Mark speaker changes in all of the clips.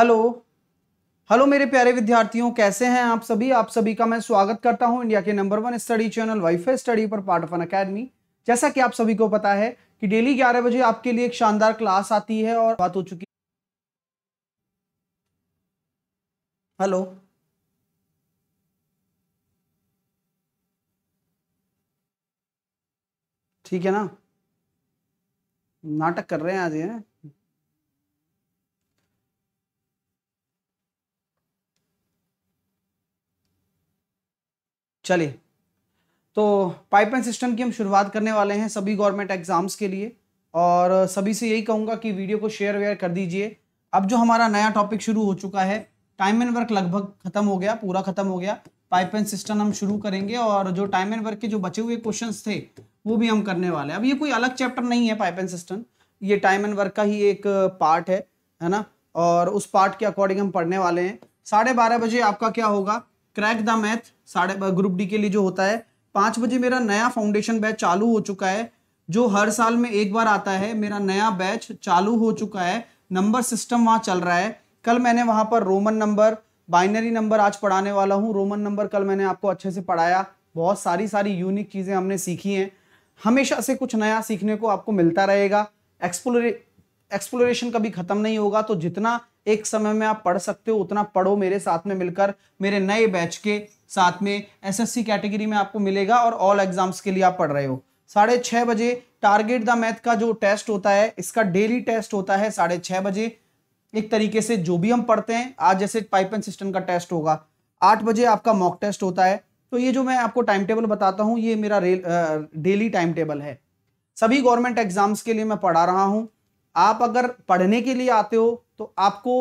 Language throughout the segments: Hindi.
Speaker 1: हेलो हेलो मेरे प्यारे विद्यार्थियों कैसे हैं आप सभी आप सभी का मैं स्वागत करता हूं इंडिया के number one study channel wifi study पर पार्ट ऑफ एन अकेडमी जैसा कि आप सभी को पता है कि डेली 11 बजे आपके लिए एक शानदार क्लास आती है और बात हो चुकी हेलो ठीक है ना नाटक कर रहे हैं आज ये चलिए तो पाइपलाइन सिस्टम की हम शुरुआत करने वाले हैं सभी गवर्नमेंट एग्ज़ाम्स के लिए और सभी से यही कहूँगा कि वीडियो को शेयर वेयर कर दीजिए अब जो हमारा नया टॉपिक शुरू हो चुका है टाइम एंड वर्क लगभग खत्म हो गया पूरा खत्म हो गया पाइपलाइन सिस्टम हम शुरू करेंगे और जो टाइम एंड वर्क के जो बचे हुए क्वेश्चन थे वो भी हम करने वाले हैं अब ये कोई अलग चैप्टर नहीं है पाइपलाइन सिस्टम ये टाइम एंड वर्क का ही एक पार्ट है है ना और उस पार्ट के अकॉर्डिंग हम पढ़ने वाले हैं साढ़े बारह बजे आपका क्या होगा क्रैक द मैथ साढ़े ग्रुप डी के लिए जो होता है पाँच बजे मेरा नया फाउंडेशन बैच चालू हो चुका है जो हर साल में एक बार आता है मेरा नया बैच चालू हो चुका है नंबर सिस्टम वहाँ चल रहा है कल मैंने वहाँ पर रोमन नंबर बाइनरी नंबर आज पढ़ाने वाला हूँ रोमन नंबर कल मैंने आपको अच्छे से पढ़ाया बहुत सारी सारी यूनिक चीज़ें हमने सीखी हैं हमेशा से कुछ नया सीखने को आपको मिलता रहेगा एक्सप्लोरे एक्सप्लोरेशन कभी ख़त्म नहीं होगा तो जितना एक समय में आप पढ़ सकते हो उतना पढ़ो मेरे साथ में मिलकर मेरे नए बैच के साथ में एसएससी कैटेगरी में आपको मिलेगा और ऑल एग्जाम्स के लिए आप पढ़ रहे हो साढ़े छह बजे टारगेट द मैथ का जो टेस्ट होता है इसका डेली टेस्ट होता है साढ़े छह बजे एक तरीके से जो भी हम पढ़ते हैं आज जैसे पाइपन सिस्टम का टेस्ट होगा आठ बजे आपका मॉक टेस्ट होता है तो ये जो मैं आपको टाइम टेबल बताता हूँ ये मेरा रेल डेली टाइम टेबल है सभी गवर्नमेंट एग्जाम्स के लिए मैं पढ़ा रहा हूँ आप अगर पढ़ने के लिए आते हो तो आपको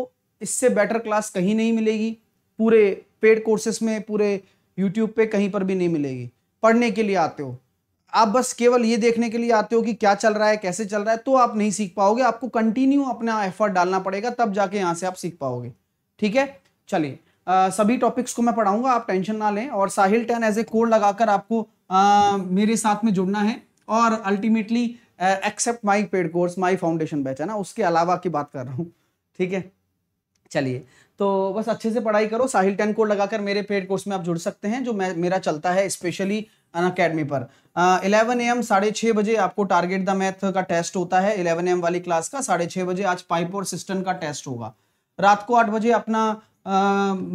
Speaker 1: इससे बेटर क्लास कहीं नहीं मिलेगी पूरे पेड कोर्सेस में पूरे यूट्यूब पे कहीं पर भी नहीं मिलेगी पढ़ने के लिए आते हो आप बस केवल ये देखने के लिए आते हो कि क्या चल रहा है कैसे चल रहा है तो आप नहीं सीख पाओगे आपको कंटिन्यू अपना एफर्ट डालना पड़ेगा तब जाके यहाँ से आप सीख पाओगे ठीक है चलिए सभी टॉपिक्स को मैं पढ़ाऊंगा आप टेंशन ना लें और Sahil ten as a code लगाकर आपको आ, मेरे साथ में जुड़ना है और ultimately except my paid course my foundation batch है ना उसके अलावा की बात कर रहा हूँ ठीक है चलिए तो बस अच्छे से पढ़ाई करो साहिल टेन कोड लगाकर मेरे पेड कोर्स में आप जुड़ सकते हैं जो मैं मेरा चलता है स्पेशली अन अकेडमी पर इलेवन ए एम साढ़े छः बजे आपको टारगेट द मैथ का टेस्ट होता है इलेवन एम वाली क्लास का साढ़े छः बजे आज पाइप और सिस्टम का टेस्ट होगा रात को आठ बजे अपना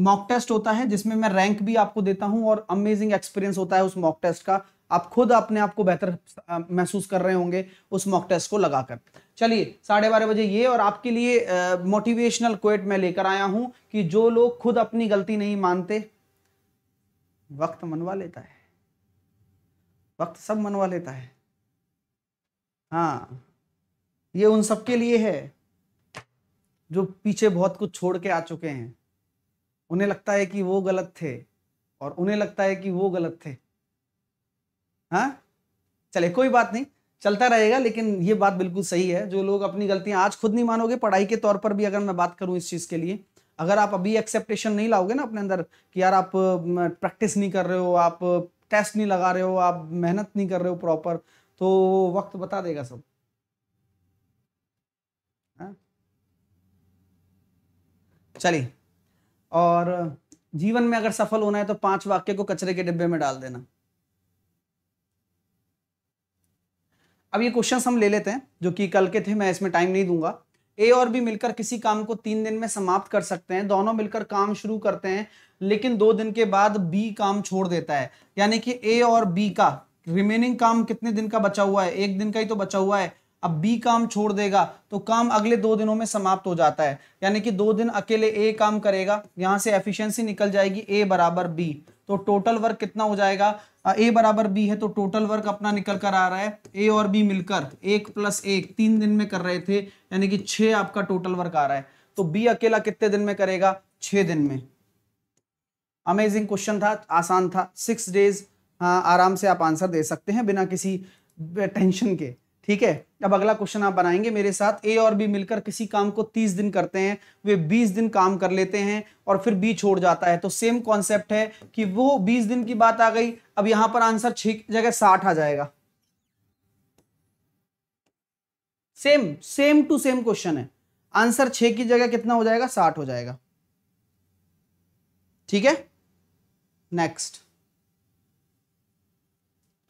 Speaker 1: मॉक टेस्ट होता है जिसमें मैं रैंक भी आपको देता हूँ और अमेजिंग एक्सपीरियंस होता है उस मॉक टेस्ट का आप खुद अपने आप को बेहतर महसूस कर रहे होंगे उस मॉक टेस्ट को लगाकर चलिए साढ़े बारह बजे ये और आपके लिए मोटिवेशनल क्वेट मैं लेकर आया हूं कि जो लोग खुद अपनी गलती नहीं मानते वक्त मनवा लेता है वक्त सब मनवा लेता है हाँ ये उन सब के लिए है जो पीछे बहुत कुछ छोड़ के आ चुके हैं उन्हें लगता है कि वो गलत थे और उन्हें लगता है कि वो गलत थे हाँ चले कोई बात नहीं चलता रहेगा लेकिन ये बात बिल्कुल सही है जो लोग अपनी गलतियां आज खुद नहीं मानोगे पढ़ाई के तौर पर भी अगर मैं बात करूं इस चीज़ के लिए अगर आप अभी एक्सेप्टेशन नहीं लाओगे ना अपने अंदर कि यार आप प्रैक्टिस नहीं कर रहे हो आप टेस्ट नहीं लगा रहे हो आप मेहनत नहीं कर रहे हो प्रॉपर तो वक्त बता देगा सब हाँ? चलिए और जीवन में अगर सफल होना है तो पांच वाक्य को कचरे के डिब्बे में डाल देना अब ये क्वेश्चन हम ले लेते हैं जो कि कल के थे मैं इसमें टाइम नहीं दूंगा ए और बी मिलकर किसी काम को तीन दिन में समाप्त कर सकते हैं दोनों मिलकर काम शुरू करते हैं लेकिन दो दिन के बाद बी काम छोड़ देता है यानी कि ए और बी का रिमेनिंग काम कितने दिन का बचा हुआ है एक दिन का ही तो बचा हुआ है अब बी काम छोड़ देगा तो काम अगले दो दिनों में समाप्त हो जाता है यानी कि दो दिन अकेले ए काम करेगा यहां से एफिशिएंसी निकल जाएगी ए बराबर बी तो टोटल वर्क कितना हो जाएगा ए बराबर बी है तो टोटल वर्क अपना निकल कर आ रहा है ए और बी मिलकर एक प्लस एक तीन दिन में कर रहे थे यानी कि छह आपका टोटल वर्क आ रहा है तो बी अकेला कितने दिन में करेगा छ दिन में अमेजिंग क्वेश्चन था आसान था सिक्स डेज हाँ आराम से आप आंसर दे सकते हैं बिना किसी टेंशन के ठीक है अब अगला क्वेश्चन आप बनाएंगे मेरे साथ ए और बी मिलकर किसी काम को तीस दिन करते हैं वे बीस दिन काम कर लेते हैं और फिर बी छोड़ जाता है तो सेम कॉन्सेप्ट है कि वो बीस दिन की बात आ गई अब यहां पर आंसर छह जगह साठ आ जाएगा same same to same question है आंसर छह की जगह कितना हो जाएगा साठ हो जाएगा ठीक है नेक्स्ट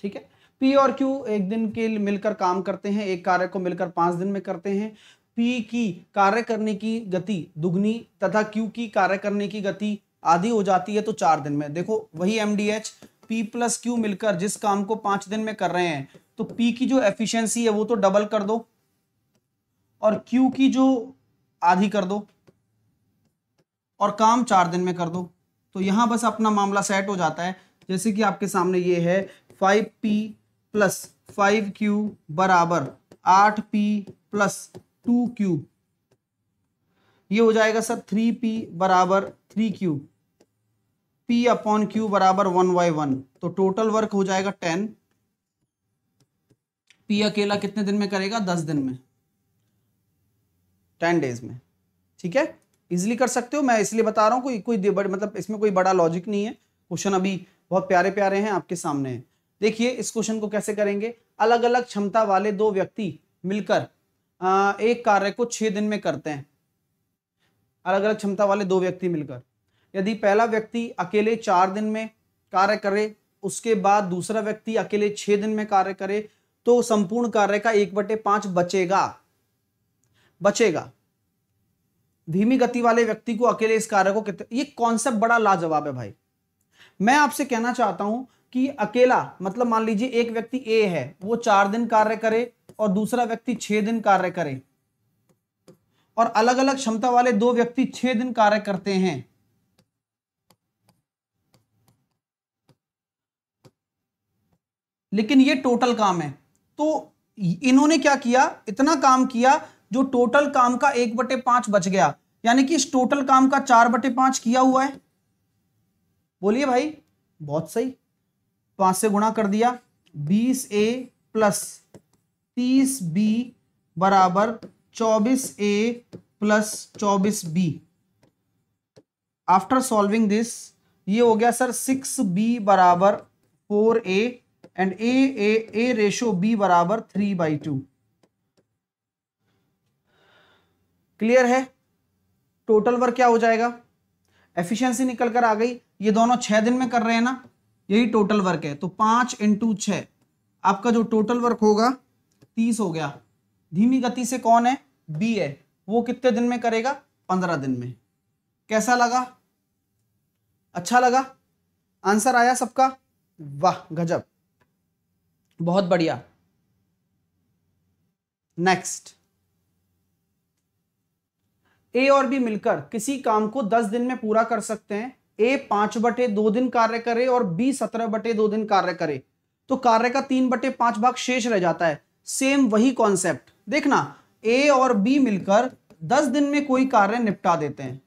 Speaker 1: ठीक है पी और क्यू एक दिन के मिलकर काम करते हैं एक कार्य को मिलकर पांच दिन में करते हैं पी की कार्य करने की गति दुगनी तथा क्यू की कार्य करने की गति आधी हो जाती है तो चार दिन में देखो वही M D H P plus Q मिलकर जिस काम को पांच दिन में कर रहे हैं तो पी की जो एफिशिएंसी है वो तो डबल कर दो और क्यू की जो आधी कर दो और काम चार दिन में कर दो तो यहां बस अपना मामला सेट हो जाता है जैसे कि आपके सामने ये है five P plus five Q बराबर आठ पी प्लस टू क्यू ये हो जाएगा सर थ्री पी बराबर three Q P upon Q बराबर वन बाई वन तो टोटल वर्क हो जाएगा टेन पी अकेला कितने दिन में करेगा दस दिन में टेन डेज में ठीक है इजिली कर सकते हो मैं इसलिए बता रहा हूं कोई कोई मतलब इसमें कोई बड़ा लॉजिक नहीं है क्वेश्चन अभी बहुत प्यारे प्यारे हैं आपके सामने है देखिए इस क्वेश्चन को कैसे करेंगे अलग अलग क्षमता वाले दो व्यक्ति मिलकर एक कार्य को छह दिन में करते हैं अलग अलग क्षमता वाले दो व्यक्ति मिलकर यदि पहला व्यक्ति अकेले चार दिन में कार्य करे उसके बाद दूसरा व्यक्ति अकेले छह दिन में कार्य करे तो संपूर्ण कार्य का एक बटे पांच बचेगा बचेगा धीमी गति वाले व्यक्ति को अकेले इस कार्य को कितने ये कॉन्सेप्ट बड़ा लाजवाब है भाई मैं आपसे कहना चाहता हूं कि अकेला मतलब मान लीजिए एक व्यक्ति ए है वो चार दिन कार्य करे और दूसरा व्यक्ति छह दिन कार्य करे और अलग अलग क्षमता वाले दो व्यक्ति छह दिन कार्य करते हैं लेकिन ये टोटल काम है तो इन्होंने क्या किया इतना काम किया जो टोटल काम का एक बटे पांच बच गया यानी कि इस टोटल काम का चार बटे पांच किया हुआ है बोलिए भाई बहुत सही पांच से गुणा कर दिया बीस ए प्लस तीस बी बराबर चौबीस ए प्लस चौबीस बी आफ्टर सॉल्विंग दिस ये हो गया सर सिक्स बी बराबर four A and A A A ratio B बराबर थ्री बाई टू क्लियर है टोटल वर्क क्या हो जाएगा एफिशिएंसी निकल कर आ गई ये दोनों छह दिन में कर रहे हैं ना यही टोटल वर्क है तो पांच इंटू छ आपका जो टोटल वर्क होगा तीस हो गया धीमी गति से कौन है बी है वो कितने दिन में करेगा पंद्रह दिन में कैसा लगा अच्छा लगा आंसर आया सबका वाह गजब बहुत बढ़िया नेक्स्ट ए और बी मिलकर किसी काम को दस दिन में पूरा कर सकते हैं ए पांच बटे दो दिन कार्य करे और बी सत्रह बटे दो दिन कार्य करे तो कार्य का तीन बटे पांच भाग शेष रह जाता है सेम वही कॉन्सेप्ट देखना ए और बी मिलकर दस दिन में कोई कार्य निपटा देते हैं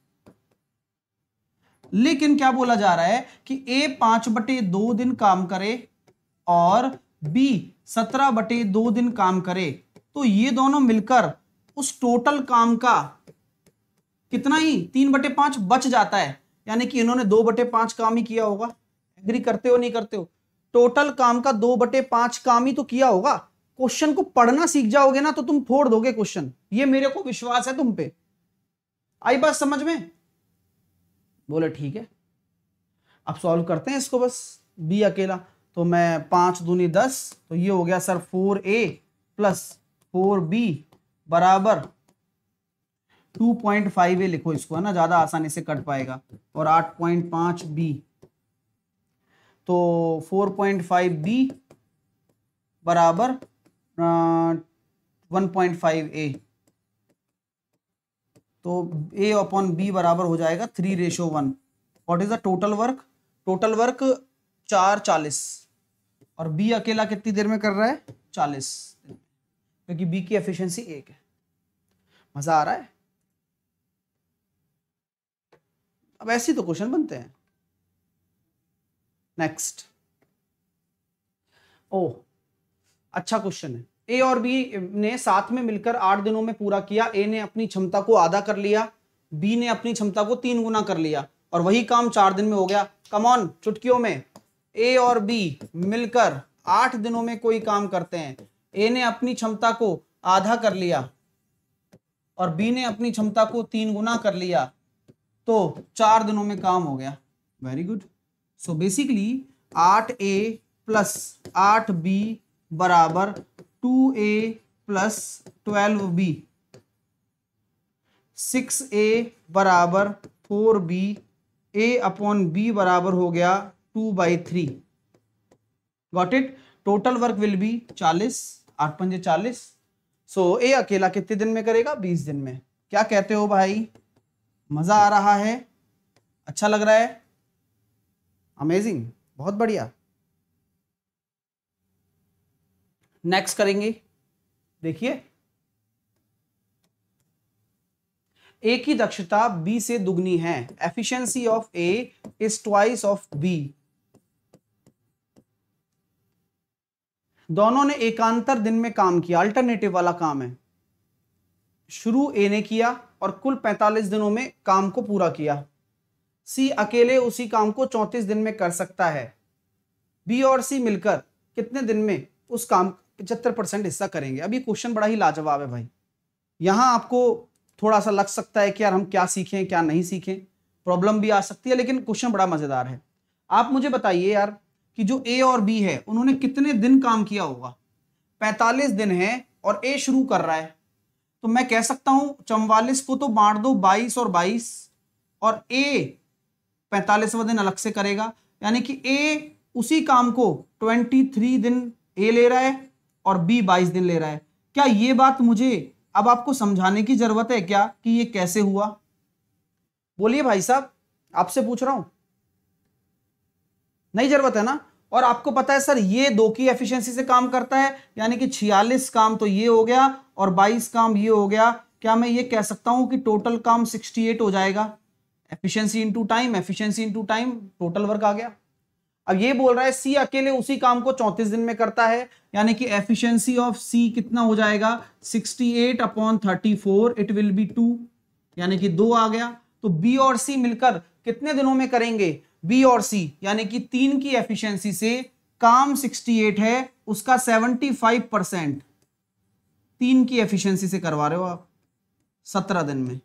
Speaker 1: लेकिन क्या बोला जा रहा है कि ए पांच बटे दो दिन काम करे और बी सत्रह बटे दो दिन काम करे तो ये दोनों मिलकर उस टोटल काम का कितना ही तीन बटे पांच बच जाता है यानी कि इन्होंने दो बटे पांच काम ही किया होगा एग्री करते हो नहीं करते हो टोटल काम का दो बटे पांच काम ही तो किया होगा क्वेश्चन को पढ़ना सीख जाओगे ना तो तुम फोड़ दोगे क्वेश्चन ये मेरे को विश्वास है तुम पे आई बात समझ में बोले ठीक है अब सॉल्व करते हैं इसको बस बी अकेला तो मैं पांच दूनी दस तो ये हो गया sir four A plus four B बराबर टू पॉइंट फाइव ए लिखो इसको है ना ज्यादा आसानी से कट पाएगा और आठ पॉइंट पांच बी तो फोर पॉइंट फाइव बी बराबर वन पॉइंट फाइव ए तो ए अपॉन बी बराबर हो जाएगा three ratio one what is the total work total work चार चालीस और बी अकेला कितनी देर में कर रहा है चालीस क्योंकि बी की एफिशिएंसी एक है मज़ा आ रहा है अब ऐसे तो क्वेश्चन बनते हैं नेक्स्ट ओ अच्छा क्वेश्चन है ए और बी ने साथ में मिलकर आठ दिनों में पूरा किया ए ने अपनी क्षमता को आधा कर लिया बी ने अपनी क्षमता को तीन गुना कर लिया और वही काम चार दिन में हो गया कमॉन चुटकियों में ए और बी मिलकर आठ दिनों में कोई काम करते हैं ए ने अपनी क्षमता को आधा कर लिया और बी ने अपनी क्षमता को तीन गुना कर लिया तो चार दिनों में काम हो गया वेरी गुड सो बेसिकली आठ ए प्लस आठ बी बराबर two A plus twelve B six A बराबर four B A upon B बराबर हो गया two by three got it total work will be चालीस आठ पंजे चालीस सो ए अकेला कितने दिन में करेगा बीस दिन में क्या कहते हो भाई मज़ा आ रहा है अच्छा लग रहा है अमेजिंग बहुत बढ़िया नेक्स्ट करेंगे देखिए ए की दक्षता बी से दुगनी है efficiency of A is twice of B दोनों ने एकांतर दिन में काम किया अल्टरनेटिव वाला काम है शुरू ए ने किया और कुल 45 दिनों में काम को पूरा किया सी अकेले उसी काम को 34 दिन में कर सकता है बी और सी मिलकर कितने दिन में उस काम पचहत्तर परसेंट हिस्सा करेंगे अभी क्वेश्चन बड़ा ही लाजवाब है भाई यहां आपको थोड़ा सा लग सकता है कि यार हम क्या सीखें क्या नहीं सीखें प्रॉब्लम भी आ सकती है लेकिन क्वेश्चन बड़ा मज़ेदार है आप मुझे बताइए यार कि जो ए और बी है उन्होंने कितने दिन काम किया होगा 45 दिन है और ए शुरू कर रहा है तो मैं कह सकता हूं चौवालिस को तो बांट दो बाईस और बाईस और ए पैंतालीसवा दिन अलग से करेगा यानी कि ए उसी काम को ट्वेंटी थ्री दिन ए ले रहा है और बी बाईस दिन ले रहा है क्या ये बात मुझे अब आपको समझाने की जरूरत है क्या कि ये कैसे हुआ बोलिए भाई साहब आपसे पूछ रहा हूं नहीं जरूरत है ना और आपको पता है सर ये दो की एफिशिएंसी से काम करता है यानी कि छियालीस काम तो ये हो गया और 22 काम ये हो गया क्या मैं ये कह सकता हूं कि टोटल काम 68 हो जाएगा efficiency into time efficiency into time total work आ गया अब ये बोल रहा है सी अकेले उसी काम को 34 दिन में करता है यानी कि एफिशिएंसी ऑफ सी कितना हो जाएगा 68 eight upon thirty it will be two यानी कि दो आ गया तो बी और सी मिलकर कितने दिनों में करेंगे बी और सी यानी कि तीन की एफिशियंसी से काम 68 है उसका 75 परसेंट तीन की एफिशिएंसी से करवा रहे हो आप सत्रह दिन में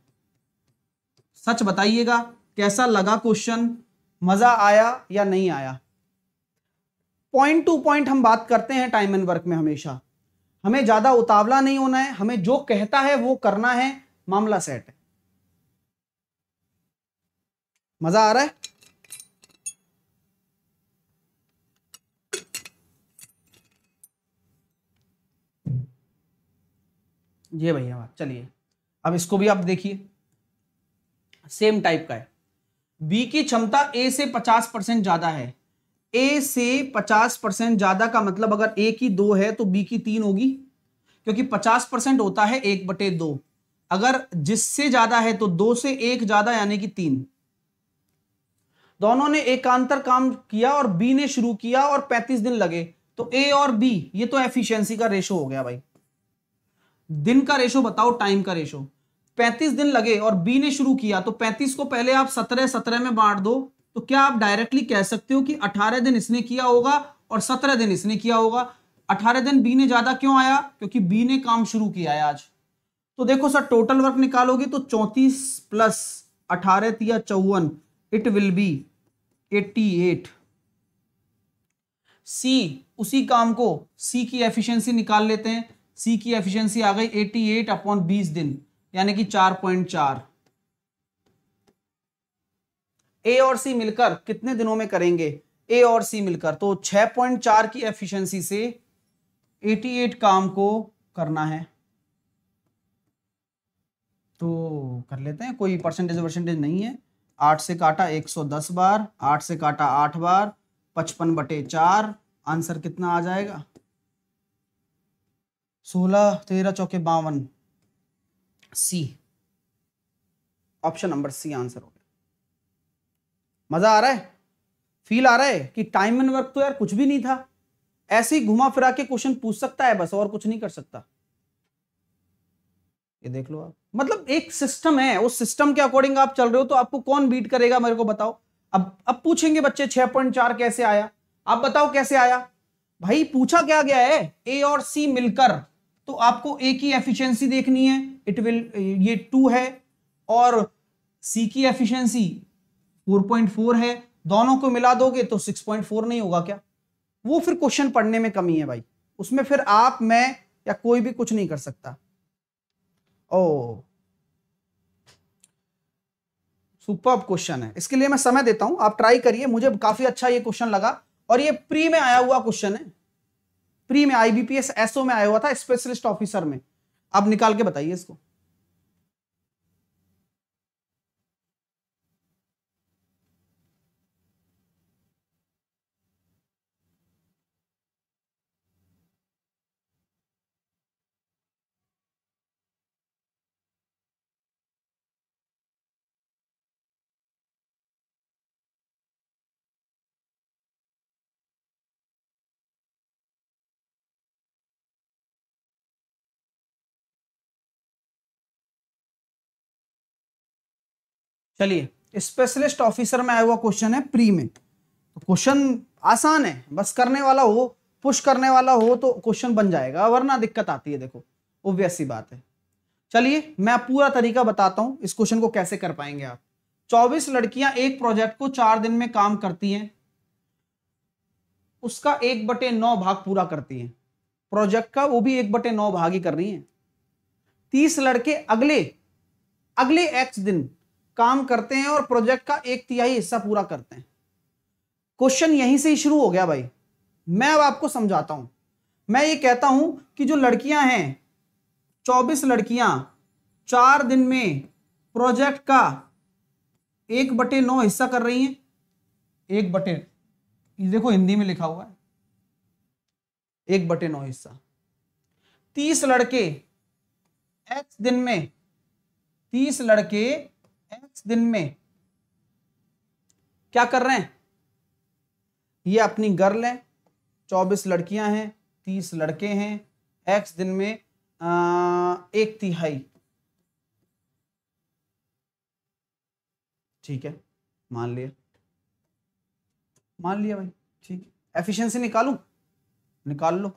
Speaker 1: सच बताइएगा कैसा लगा क्वेश्चन मजा आया या नहीं आया पॉइंट टू पॉइंट हम बात करते हैं टाइम एंड वर्क में हमेशा हमें ज्यादा उतावला नहीं होना है हमें जो कहता है वो करना है मामला सेट है मजा आ रहा है ये भैया बात चलिए अब इसको भी आप देखिए सेम टाइप का है बी की क्षमता ए से पचास परसेंट ज्यादा है ए से पचास परसेंट ज्यादा का मतलब अगर ए की दो है तो बी की तीन होगी क्योंकि पचास परसेंट होता है एक बटे दो अगर जिससे ज्यादा है तो दो से एक ज्यादा यानी कि तीन दोनों ने एकांतर काम किया और बी ने शुरू किया और पैंतीस दिन लगे तो ए और बी ये तो एफिशिएंसी का रेशो हो गया भाई दिन का रेशो बताओ टाइम का रेशो 35 दिन लगे और बी ने शुरू किया तो 35 को पहले आप 17 17 में बांट दो तो क्या आप डायरेक्टली कह सकते हो कि 18 दिन इसने किया होगा और 17 दिन इसने किया होगा 18 दिन बी ने ज्यादा क्यों आया क्योंकि बी ने काम शुरू किया है आज तो देखो सर टोटल वर्क निकालोगे तो 34 प्लस अठारह या चौवन इट विल बी 88 सी उसी काम को सी की एफिशिएंसी निकाल लेते हैं सी की एफिशिएंसी आ गई 88 एट अपॉन बीस दिन यानी कि 4.4 ए और सी मिलकर कितने दिनों में करेंगे ए और सी मिलकर तो 6.4 की एफिशिएंसी से 88 काम को करना है तो कर लेते हैं कोई परसेंटेज परसेंटेज नहीं है आठ से काटा 110 बार आठ से काटा आठ बार पचपन बटे चार आंसर कितना आ जाएगा सोलह तेरह चौके बावन C option number C answer हो गया मजा आ रहा है फील आ रहा है कि टाइम एंड वर्क तो यार कुछ भी नहीं था ऐसे ही घुमा फिरा के क्वेश्चन पूछ सकता है बस और कुछ नहीं कर सकता ये देख लो आप मतलब एक सिस्टम है उस सिस्टम के अकॉर्डिंग आप चल रहे हो तो आपको कौन बीट करेगा मेरे को बताओ अब अब पूछेंगे बच्चे छह पॉइंट चार कैसे आया आप बताओ कैसे आया भाई पूछा क्या गया है ए और सी मिलकर तो आपको ए की एफिशिएंसी देखनी है इट विल ये टू है और सी की एफिशिएंसी 4.4 है दोनों को मिला दोगे तो 6.4 नहीं होगा क्या वो फिर क्वेश्चन पढ़ने में कमी है भाई उसमें फिर आप मैं या कोई भी कुछ नहीं कर सकता ओ सुपर क्वेश्चन है इसके लिए मैं समय देता हूं आप ट्राई करिए मुझे काफी अच्छा ये क्वेश्चन लगा और ये प्री में आया हुआ क्वेश्चन है प्री में आईबीपीएस एसओ में आया हुआ था स्पेशलिस्ट ऑफिसर में आप निकाल के बताइए इसको चलिए स्पेशलिस्ट ऑफिसर में आया हुआ क्वेश्चन है प्री में तो क्वेश्चन आसान है बस करने वाला हो पुश करने वाला हो तो क्वेश्चन बन जाएगा वरना दिक्कत आती है देखो ओब्वियस सी बात है चलिए मैं पूरा तरीका बताता हूं इस क्वेश्चन को कैसे कर पाएंगे आप चौबीस लड़कियां एक प्रोजेक्ट को चार दिन में काम करती हैं उसका एक बटे नौ भाग पूरा करती हैं प्रोजेक्ट का वो भी एक बटे नौ भाग ही कर रही हैं तीस लड़के अगले अगले एक्स दिन काम करते हैं और प्रोजेक्ट का एक तिहाई हिस्सा पूरा करते हैं क्वेश्चन यहीं से ही शुरू हो गया भाई मैं अब आपको समझाता हूं मैं ये कहता हूं कि जो लड़कियां हैं 24 लड़कियां चार दिन में प्रोजेक्ट का एक बटे नौ हिस्सा कर रही हैं एक बटे देखो हिंदी में लिखा हुआ है एक बटे नौ हिस्सा तीस लड़के एक्स दिन में तीस लड़के एक्स दिन में क्या कर रहे हैं ये अपनी गर्ल है चौबीस लड़कियां हैं तीस लड़के हैं एक्स दिन में आ, एक तिहाई ठीक है मान लिया मान लिया भाई ठीक एफिशिएंसी निकालू निकाल लो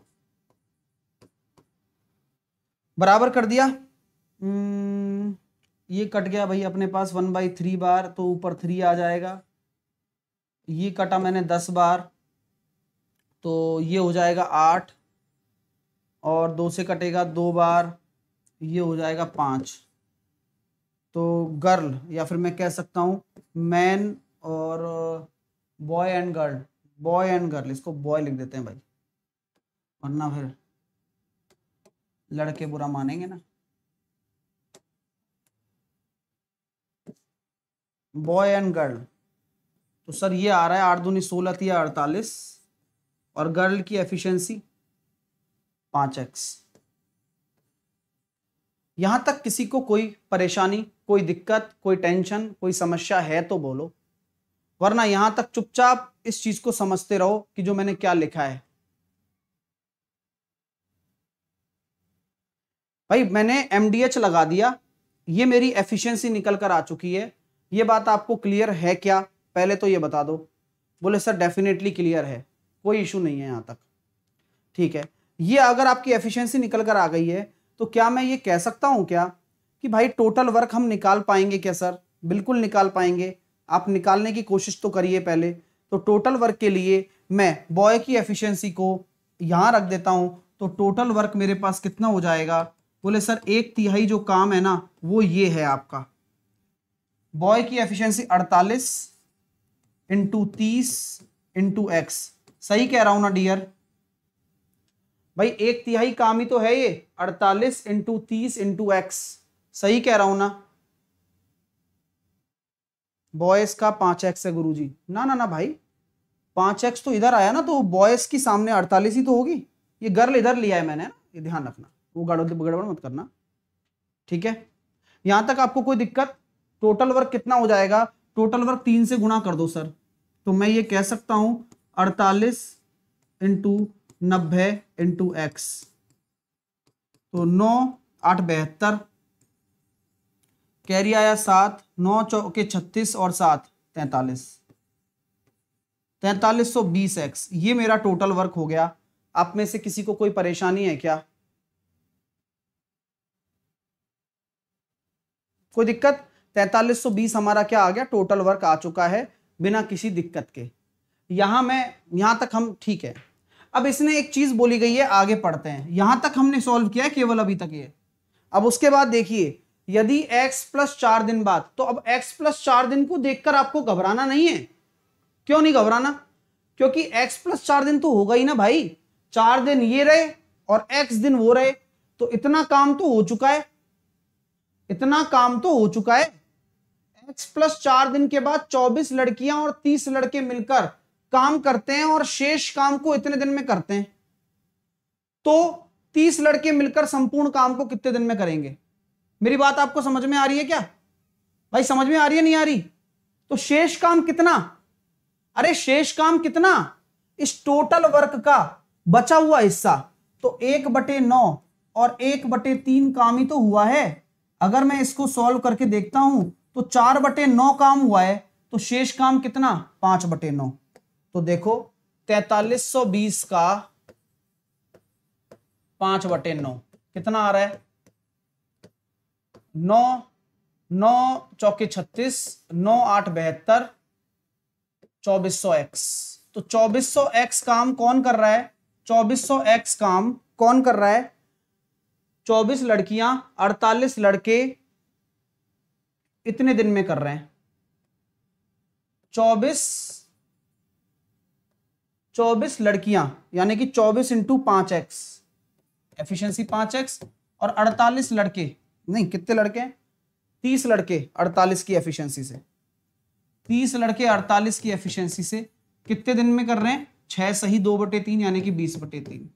Speaker 1: बराबर कर दिया हम्म, ये कट गया भाई अपने पास वन बाई थ्री बार तो ऊपर थ्री आ जाएगा ये कटा मैंने दस बार तो ये हो जाएगा आठ और दो से कटेगा दो बार ये हो जाएगा पाँच तो गर्ल या फिर मैं कह सकता हूँ मैन और boy and girl boy and girl इसको बॉय लिख देते हैं भाई वरना फिर लड़के बुरा मानेंगे ना बॉय एंड गर्ल तो सर ये आ रहा है आठ दूनी सोलह या अड़तालीस और गर्ल की एफिशिएंसी पाँच एक्स यहाँ तक किसी को कोई परेशानी कोई दिक्कत कोई टेंशन कोई समस्या है तो बोलो वरना यहाँ तक चुपचाप इस चीज़ को समझते रहो कि जो मैंने क्या लिखा है भाई मैंने एमडीएच लगा दिया ये मेरी एफिशिएंसी निकल कर आ चुकी है ये बात आपको क्लियर है क्या पहले तो ये बता दो बोले सर डेफिनेटली क्लियर है कोई इशू नहीं है यहाँ तक ठीक है ये अगर आपकी एफिशिएंसी निकल कर आ गई है तो क्या मैं ये कह सकता हूँ क्या कि भाई टोटल वर्क हम निकाल पाएंगे क्या सर बिल्कुल निकाल पाएंगे आप निकालने की कोशिश तो करिए पहले तो टोटल वर्क के लिए मैं बॉय की एफिशियंसी को यहाँ रख देता हूँ तो टोटल वर्क मेरे पास कितना हो जाएगा बोले सर एक तिहाई जो काम है ना वो ये है आपका बॉय की एफिशिएंसी 48 इंटू तीस इंटू एक्स सही कह रहा हूं ना डियर भाई एक तिहाई काम ही तो है ये 48 इंटू तीस इंटू एक्स सही कह रहा हूं ना बॉयस का पांच एक्स है गुरुजी ना ना ना भाई पांच एक्स तो इधर आया ना तो बॉयस की सामने अड़तालीस ही तो होगी ये गर्ल इधर लिया है मैंने ये ध्यान रखना वो गड़बड़ मत करना ठीक है यहां तक आपको कोई दिक्कत टोटल वर्क कितना हो जाएगा टोटल वर्क तीन से गुणा कर दो सर तो मैं ये कह सकता हूं अड़तालीस इंटू नब्बे इंटू एक्स तो नौ आठ बेहतर कैरी आया सात नौ चौके छत्तीस और सात तैतालीस तैतालीस सौ बीस एक्स ये मेरा टोटल वर्क हो गया आप में से किसी को कोई परेशानी है क्या कोई दिक्कत तैतालीस हमारा क्या आ गया टोटल वर्क आ चुका है बिना किसी दिक्कत के यहाँ मैं यहाँ तक हम ठीक है अब इसने एक चीज़ बोली गई है आगे पढ़ते हैं यहाँ तक हमने सॉल्व किया है केवल अभी तक ये अब उसके बाद देखिए यदि x प्लस चार दिन बाद तो अब x प्लस चार दिन को देखकर आपको घबराना नहीं है क्यों नहीं घबराना क्योंकि x प्लस चार दिन तो होगा ही ना भाई चार दिन ये रहे और x दिन वो रहे तो इतना काम तो हो चुका है इतना काम तो हो चुका है एक्स प्लस चार दिन के बाद चौबीस लड़कियां और तीस लड़के मिलकर काम करते हैं और शेष काम को इतने दिन में करते हैं तो तीस लड़के मिलकर संपूर्ण काम को कितने दिन में करेंगे मेरी बात आपको समझ में आ रही है क्या भाई समझ में आ रही है नहीं आ रही तो शेष काम कितना अरे शेष काम कितना इस टोटल वर्क का बचा हुआ हिस्सा तो एक बटे नौ और एक बटे तीन काम ही तो हुआ है अगर मैं इसको सॉल्व करके देखता हूं तो चार बटे नौ काम हुआ है तो शेष काम कितना पांच बटे नौ तो देखो तैतालीस सौ बीस का पांच बटे नौ कितना आ रहा है नौ नौ चौके छत्तीस नौ आठ बहत्तर चौबीस सौ एक्स तो चौबीस सौ एक्स काम कौन कर रहा है चौबीस सौ एक्स काम कौन कर रहा है चौबीस लड़कियां अड़तालीस लड़के इतने दिन में कर रहे हैं चौबीस चौबीस लड़कियां यानी कि चौबीस इंटू पांच एक्स एफिशियंसी पांच एक्स और अड़तालीस लड़के नहीं कितने लड़के हैं तीस लड़के अड़तालीस की एफिशिएंसी से तीस लड़के अड़तालीस की एफिशिएंसी से कितने दिन में कर रहे हैं छह सही दो बटे तीन यानी कि बीस बटे तीन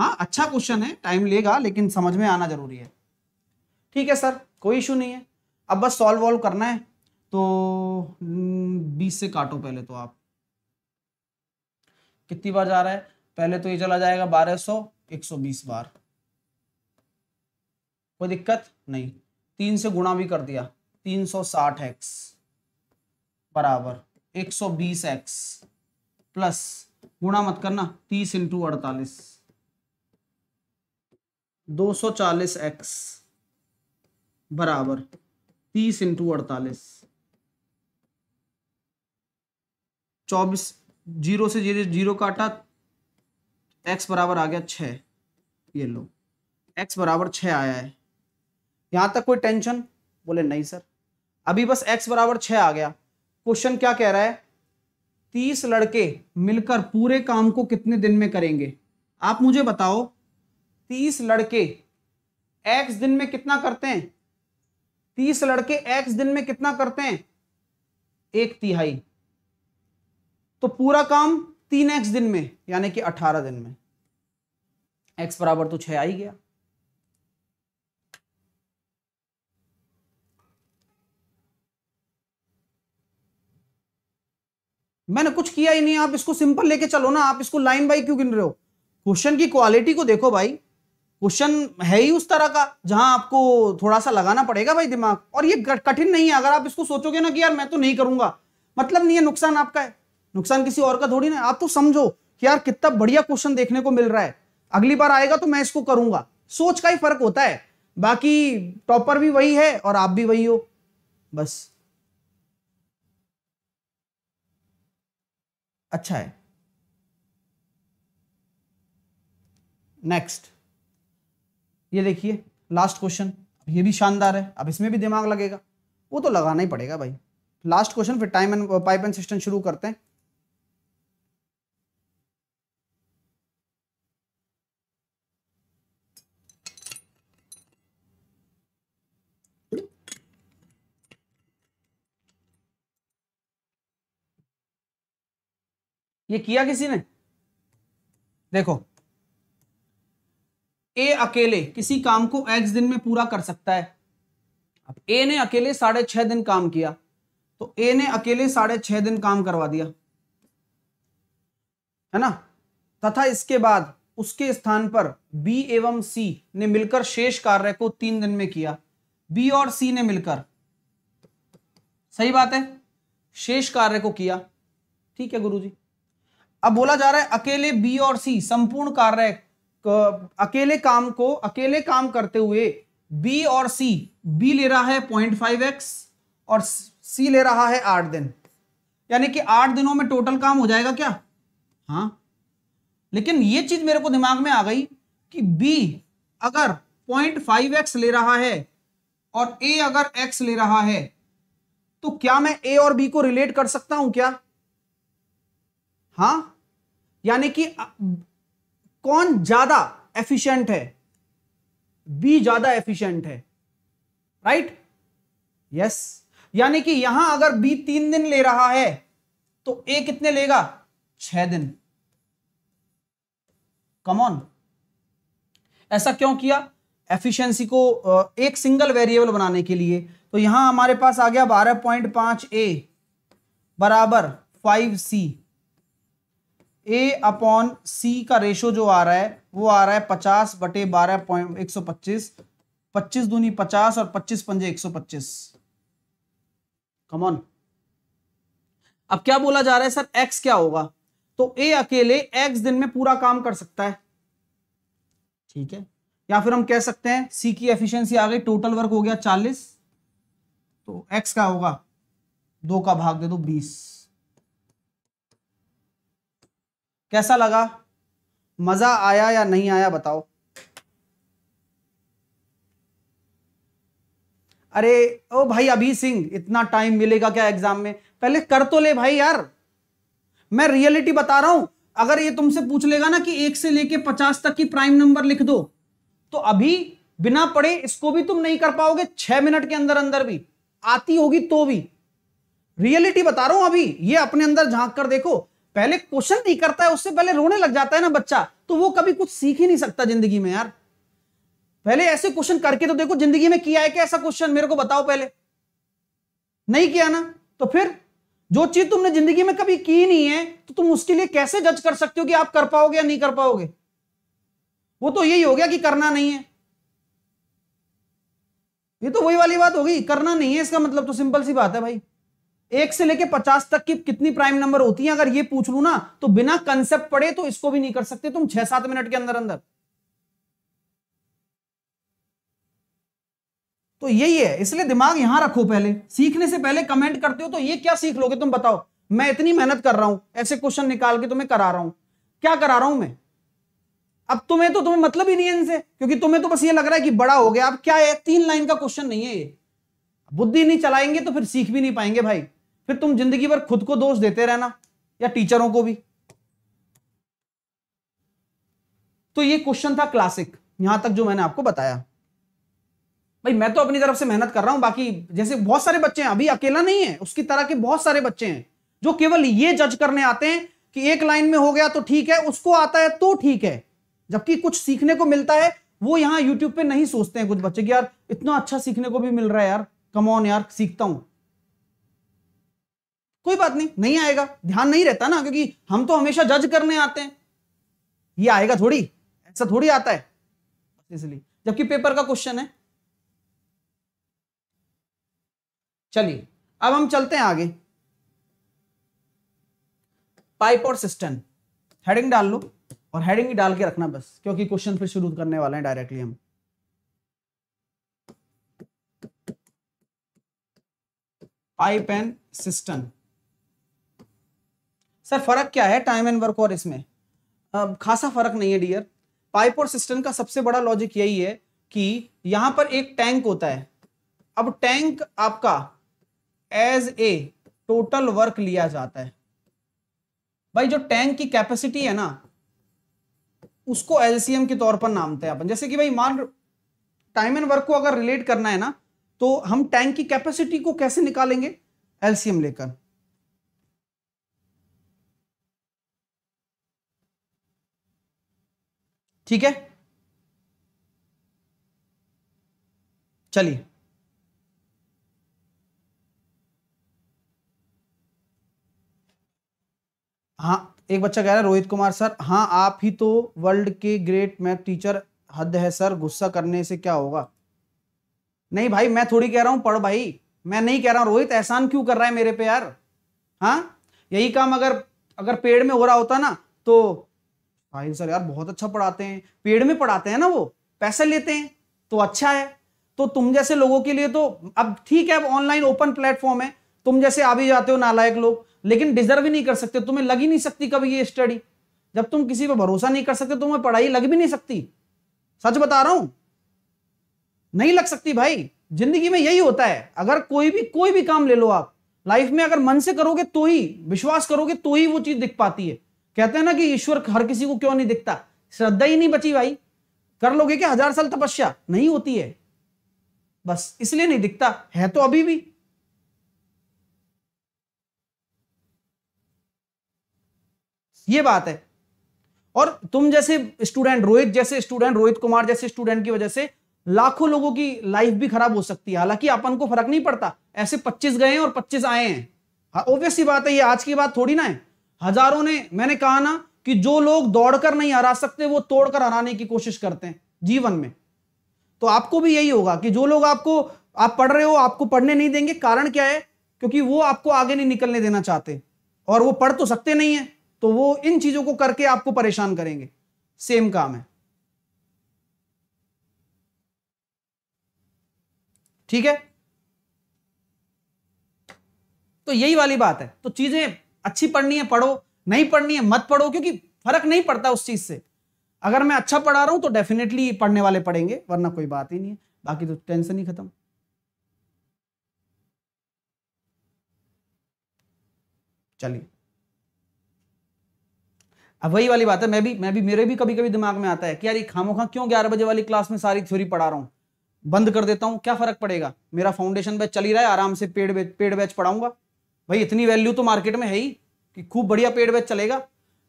Speaker 1: हाँ अच्छा क्वेश्चन है टाइम लेगा लेकिन समझ में आना जरूरी है ठीक है सर कोई इशू नहीं है अब बस सॉल्व वॉल्व करना है तो हम्म, बीस से काटो पहले तो आप कितनी बार जा रहा है पहले तो ये चला जाएगा बारह सौ एक सौ बीस बार कोई दिक्कत नहीं तीन से गुणा भी कर दिया तीन सौ साठ एक्स बराबर एक सौ बीस एक्स प्लस गुणा मत करना तीस इंटू अड़तालीस दो सौ चालीस एक्स बराबर तीस इंटू अड़तालीस चौबीस जीरो से जीरो जीरो काटा एक्स बराबर आ गया छ ये लो एक्स बराबर छ आया है यहां तक कोई टेंशन बोले नहीं सर अभी बस एक्स बराबर छ आ गया क्वेश्चन क्या कह रहा है तीस लड़के मिलकर पूरे काम को कितने दिन में करेंगे आप मुझे बताओ तीस लड़के एक्स दिन में कितना करते हैं तीस लड़के एक्स दिन में कितना करते हैं एक तिहाई तो पूरा काम तीन एक्स दिन में यानी कि अठारह दिन में एक्स बराबर तो छह आ ही गया मैंने कुछ किया ही नहीं आप इसको सिंपल लेके चलो ना आप इसको लाइन बाई क्यों गिन रहे हो क्वेश्चन की क्वालिटी को देखो भाई क्वेश्चन है ही उस तरह का जहां आपको थोड़ा सा लगाना पड़ेगा भाई दिमाग और ये कठिन नहीं है अगर आप इसको सोचोगे ना कि यार मैं तो नहीं करूंगा मतलब नहीं है नुकसान आपका है नुकसान किसी और का थोड़ी ना आप तो समझो कि यार कितना बढ़िया क्वेश्चन देखने को मिल रहा है अगली बार आएगा तो मैं इसको करूंगा सोच का ही फर्क होता है बाकी टॉपर भी वही है और आप भी वही हो बस अच्छा है नेक्स्ट ये देखिए लास्ट क्वेश्चन ये भी शानदार है अब इसमें भी दिमाग लगेगा वो तो लगाना ही पड़ेगा भाई लास्ट क्वेश्चन फिर time and pipe and system शुरू करते हैं ये किया किसी ने देखो ए अकेले किसी काम को एक्स दिन में पूरा कर सकता है अब ए ने अकेले साढ़े छह दिन काम किया तो ए ने अकेले साढ़े छह दिन काम करवा दिया है ना तथा इसके बाद उसके स्थान पर बी एवं सी ने मिलकर शेष कार्य को तीन दिन में किया बी और सी ने मिलकर सही बात है शेष कार्य को किया ठीक है गुरुजी अब बोला जा रहा है अकेले बी और सी संपूर्ण कार्य अकेले काम को अकेले काम करते हुए बी और सी बी ले रहा है पॉइंट फाइव एक्स और सी ले रहा है आठ दिन यानी कि आठ दिनों में टोटल काम हो जाएगा क्या हाँ लेकिन ये चीज मेरे को दिमाग में आ गई कि बी अगर पॉइंट फाइव एक्स ले रहा है और ए अगर एक्स ले रहा है तो क्या मैं ए और बी को रिलेट कर सकता हूं क्या हाँ यानी कि कौन ज्यादा एफिशिएंट है बी ज्यादा एफिशिएंट है राइट यस यानी कि यहां अगर बी तीन दिन ले रहा है तो ए कितने लेगा छह दिन कमॉन ऐसा क्यों किया एफिशिएंसी को एक सिंगल वेरिएबल बनाने के लिए तो यहां हमारे पास आ गया बारह पॉइंट पांच ए बराबर फाइव सी ए अपॉन सी का रेशो जो आ रहा है वो आ रहा है पचास बटे बारह पॉइंट एक सौ पच्चीस पच्चीस दूनी पचास और पच्चीस पंजे एक सौ पच्चीस कमॉन अब क्या बोला जा रहा है सर एक्स क्या होगा तो ए अकेले एक्स दिन में पूरा काम कर सकता है ठीक है या फिर हम कह सकते हैं सी की एफिशिएंसी आ गई टोटल वर्क हो गया चालीस तो एक्स का होगा दो का भाग दे दो बीस कैसा लगा मज़ा आया या नहीं आया बताओ अरे ओ भाई अभी सिंह इतना टाइम मिलेगा क्या एग्जाम में पहले कर तो ले भाई यार मैं रियलिटी बता रहा हूं अगर ये तुमसे पूछ लेगा ना कि एक से लेके पचास तक की प्राइम नंबर लिख दो तो अभी बिना पढ़े इसको भी तुम नहीं कर पाओगे छह मिनट के अंदर अंदर भी आती होगी तो भी रियलिटी बता रहा हूं अभी ये अपने अंदर झांक कर देखो पहले क्वेश्चन नहीं करता है उससे पहले रोने लग जाता है ना बच्चा तो वो कभी कुछ सीख ही नहीं सकता जिंदगी में यार पहले ऐसे क्वेश्चन करके तो देखो जिंदगी में किया है क्या ऐसा क्वेश्चन मेरे को बताओ पहले नहीं किया ना तो फिर जो चीज तुमने जिंदगी में कभी की नहीं है तो तुम उसके लिए कैसे जज कर सकते हो कि आप कर पाओगे या नहीं कर पाओगे वो तो यही हो गया कि करना नहीं है ये तो वही वाली बात होगी करना नहीं है इसका मतलब तो सिंपल सी बात है भाई एक से लेके पचास तक की कितनी प्राइम नंबर होती है अगर ये पूछ लू ना तो बिना कंसेप्ट पढ़े तो इसको भी नहीं कर सकते तुम छह सात मिनट के अंदर अंदर तो यही है इसलिए दिमाग यहां रखो पहले सीखने से पहले कमेंट करते हो तो ये क्या सीख लोगे तुम बताओ मैं इतनी मेहनत कर रहा हूं ऐसे क्वेश्चन निकाल के तुम्हें करा रहा हूं क्या करा रहा हूं मैं अब तुम्हें तो तुम्हें मतलब ही नहीं है इनसे क्योंकि तुम्हें तो बस ये लग रहा है कि बड़ा हो गया अब क्या है तीन लाइन का क्वेश्चन नहीं है ये बुद्धि नहीं चलाएंगे तो फिर सीख भी नहीं पाएंगे भाई फिर तुम जिंदगी भर खुद को दोष देते रहना या टीचरों को भी तो ये क्वेश्चन था क्लासिक यहां तक जो मैंने आपको बताया भाई मैं तो अपनी तरफ से मेहनत कर रहा हूं बाकी जैसे बहुत सारे बच्चे हैं अभी अकेला नहीं है उसकी तरह के बहुत सारे बच्चे हैं जो केवल ये जज करने आते हैं कि एक लाइन में हो गया तो ठीक है उसको आता है तो ठीक है जबकि कुछ सीखने को मिलता है वो यहां यूट्यूब पे नहीं सोचते हैं कुछ बच्चे कि यार इतना अच्छा सीखने को भी मिल रहा है यार कमॉन यार सीखता हूं कोई बात नहीं नहीं आएगा ध्यान नहीं रहता ना क्योंकि हम तो हमेशा जज करने आते हैं ये आएगा थोड़ी ऐसा थोड़ी आता है इसलिए जबकि पेपर का क्वेश्चन है चलिए अब हम चलते हैं आगे पाइप और सिस्टम हेडिंग डाल लो और हेडिंग ही डाल के रखना बस क्योंकि क्वेश्चन फिर शुरू करने वाले हैं डायरेक्टली हम पाइप एंड सिस्टम सर फर्क क्या है टाइम एंड वर्क और इसमें अब खासा फर्क नहीं है डियर पाइप और सिस्टम का सबसे बड़ा लॉजिक यही है कि यहां पर एक टैंक होता है अब टैंक आपका एज ए टोटल वर्क लिया जाता है भाई जो टैंक की कैपेसिटी है ना उसको एलसीएम के तौर पर नामते हैं अपन जैसे कि भाई मान टाइम एंड वर्क को अगर रिलेट करना है ना तो हम टैंक की कैपेसिटी को कैसे निकालेंगे एलसीएम लेकर ठीक है चलिए हाँ एक बच्चा कह रहा है रोहित कुमार सर हाँ आप ही तो वर्ल्ड के ग्रेट मैथ टीचर हद है सर गुस्सा करने से क्या होगा नहीं भाई मैं थोड़ी कह रहा हूं पढ़ भाई मैं नहीं कह रहा हूं रोहित एहसान क्यों कर रहा है मेरे पे यार हाँ यही काम अगर अगर पेड़ में हो रहा होता ना तो फाहिम हाँ सर यार बहुत अच्छा पढ़ाते हैं पेड़ में पढ़ाते हैं ना वो पैसे लेते हैं तो अच्छा है तो तुम जैसे लोगों के लिए तो अब ठीक है अब ऑनलाइन ओपन प्लेटफॉर्म है तुम जैसे आ भी जाते हो नालायक लोग लेकिन डिजर्व ही नहीं कर सकते तुम्हें लग ही नहीं सकती कभी ये स्टडी जब तुम किसी पर भरोसा नहीं कर सकते तो तुम्हें पढ़ाई लग भी नहीं सकती सच बता रहा हूं नहीं लग सकती भाई जिंदगी में यही होता है अगर कोई भी कोई भी काम ले लो आप लाइफ में अगर मन से करोगे तो ही विश्वास करोगे तो ही वो चीज दिख पाती है कहते हैं ना कि ईश्वर हर किसी को क्यों नहीं दिखता श्रद्धा ही नहीं बची भाई कर लोगे कि हजार साल तपस्या नहीं होती है बस इसलिए नहीं दिखता है तो अभी भी ये बात है और तुम जैसे स्टूडेंट रोहित जैसे स्टूडेंट रोहित कुमार जैसे स्टूडेंट की वजह से लाखों लोगों की लाइफ भी खराब हो सकती है हालांकि अपन को फर्क नहीं पड़ता ऐसे 25 गए हैं और 25 आए हैं ऑब्वियस हाँ, बात है ये आज की बात थोड़ी ना है हजारों ने मैंने कहा ना कि जो लोग दौड़कर नहीं हरा सकते वो तोड़कर हराने की कोशिश करते हैं जीवन में तो आपको भी यही होगा कि जो लोग आपको आप पढ़ रहे हो आपको पढ़ने नहीं देंगे कारण क्या है क्योंकि वो आपको आगे नहीं निकलने देना चाहते और वो पढ़ तो सकते नहीं है तो वो इन चीजों को करके आपको परेशान करेंगे सेम काम है ठीक है तो यही वाली बात है तो चीजें अच्छी पढ़नी है पढ़ो नहीं पढ़नी है मत पढ़ो क्योंकि फर्क नहीं पड़ता उस चीज से अगर मैं अच्छा पढ़ा रहा हूं तो डेफिनेटली पढ़ने वाले पढ़ेंगे वरना कोई बात ही नहीं है बाकी तो टेंशन ही खत्म चलिए अब वही वाली बात है मैं भी मैं भी मेरे भी कभी कभी दिमाग में आता है कि यार खामोखा क्यों ग्यारह बजे वाली क्लास में सारी थ्योरी पढ़ा रहा हूं बंद कर देता हूं क्या फर्क पड़ेगा मेरा फाउंडेशन बैच चल ही रहा है आराम से पेड बैच पेड बैच पढ़ाऊंगा भाई इतनी वैल्यू तो मार्केट में है ही कि खूब बढ़िया पेड बैच चलेगा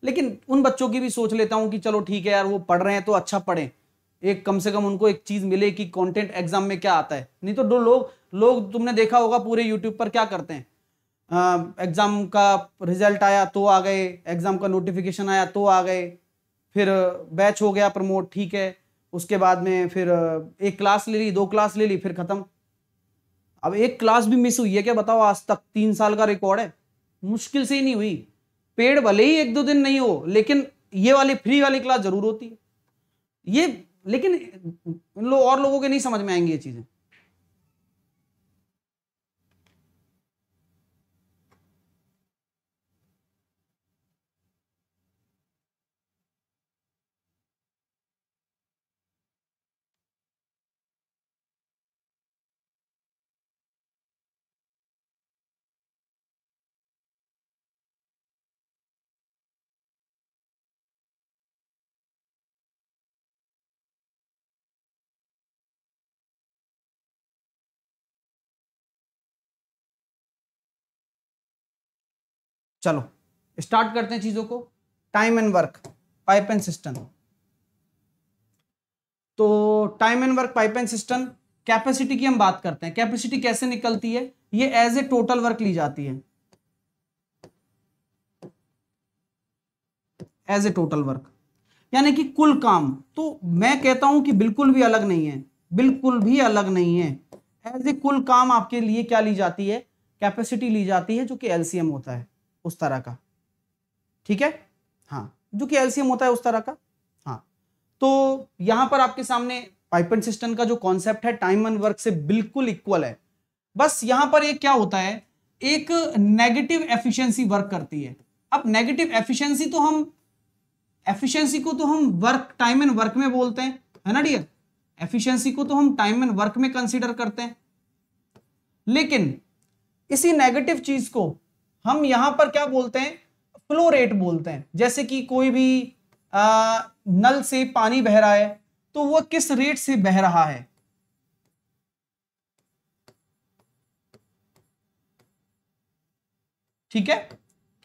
Speaker 1: लेकिन उन बच्चों की भी सोच लेता हूँ कि चलो ठीक है यार वो पढ़ रहे हैं तो अच्छा पढ़ें एक कम से कम उनको एक चीज़ मिले कि कंटेंट एग्जाम में क्या आता है नहीं तो दो लोग लोग तुमने देखा होगा पूरे यूट्यूब पर क्या करते हैं एग्ज़ाम का रिजल्ट आया तो आ गए एग्ज़ाम का नोटिफिकेशन आया तो आ गए फिर बैच हो गया प्रमोट ठीक है उसके बाद में फिर एक क्लास ले ली दो क्लास ले ली फिर ख़त्म अब एक क्लास भी मिस हुई है क्या बताओ आज तक तीन साल का रिकॉर्ड है मुश्किल से ही नहीं हुई पेड़ भले ही एक दो दिन नहीं हो लेकिन ये वाली फ्री वाली क्लास जरूर होती है ये लेकिन लो और लोगों के नहीं समझ में आएंगी ये चीज़ें चलो स्टार्ट करते हैं चीजों को time and work pipe and system तो time and work pipe and system capacity की हम बात करते हैं कैपेसिटी कैसे निकलती है ये एज ए टोटल वर्क ली जाती है एज ए टोटल वर्क यानी कि कुल काम तो मैं कहता हूं कि बिल्कुल भी अलग नहीं है बिल्कुल भी अलग नहीं है एज ए कुल काम आपके लिए क्या ली जाती है कैपेसिटी ली जाती है जो कि एलसीएम होता है उस तरह का ठीक है हाँ जो कि एल्सियम होता है उस तरह का हाँ तो यहां पर आपके सामने पाइप एंड सिस्टम का जो कॉन्सेप्ट है टाइम एंड वर्क से बिल्कुल इक्वल है बस यहां पर एक क्या होता है एक नेगेटिव एफिशिएंसी वर्क करती है अब नेगेटिव एफिशिएंसी तो हम एफिशिएंसी को तो हम वर्क टाइम एंड वर्क में बोलते हैं है ना डियर एफिशिएंसी को तो हम टाइम एंड वर्क में कंसीडर करते हैं लेकिन इसी नेगेटिव चीज को हम यहां पर क्या बोलते हैं फ्लो रेट बोलते हैं जैसे कि कोई भी आ, नल से पानी बह रहा है तो वह किस रेट से बह रहा है ठीक है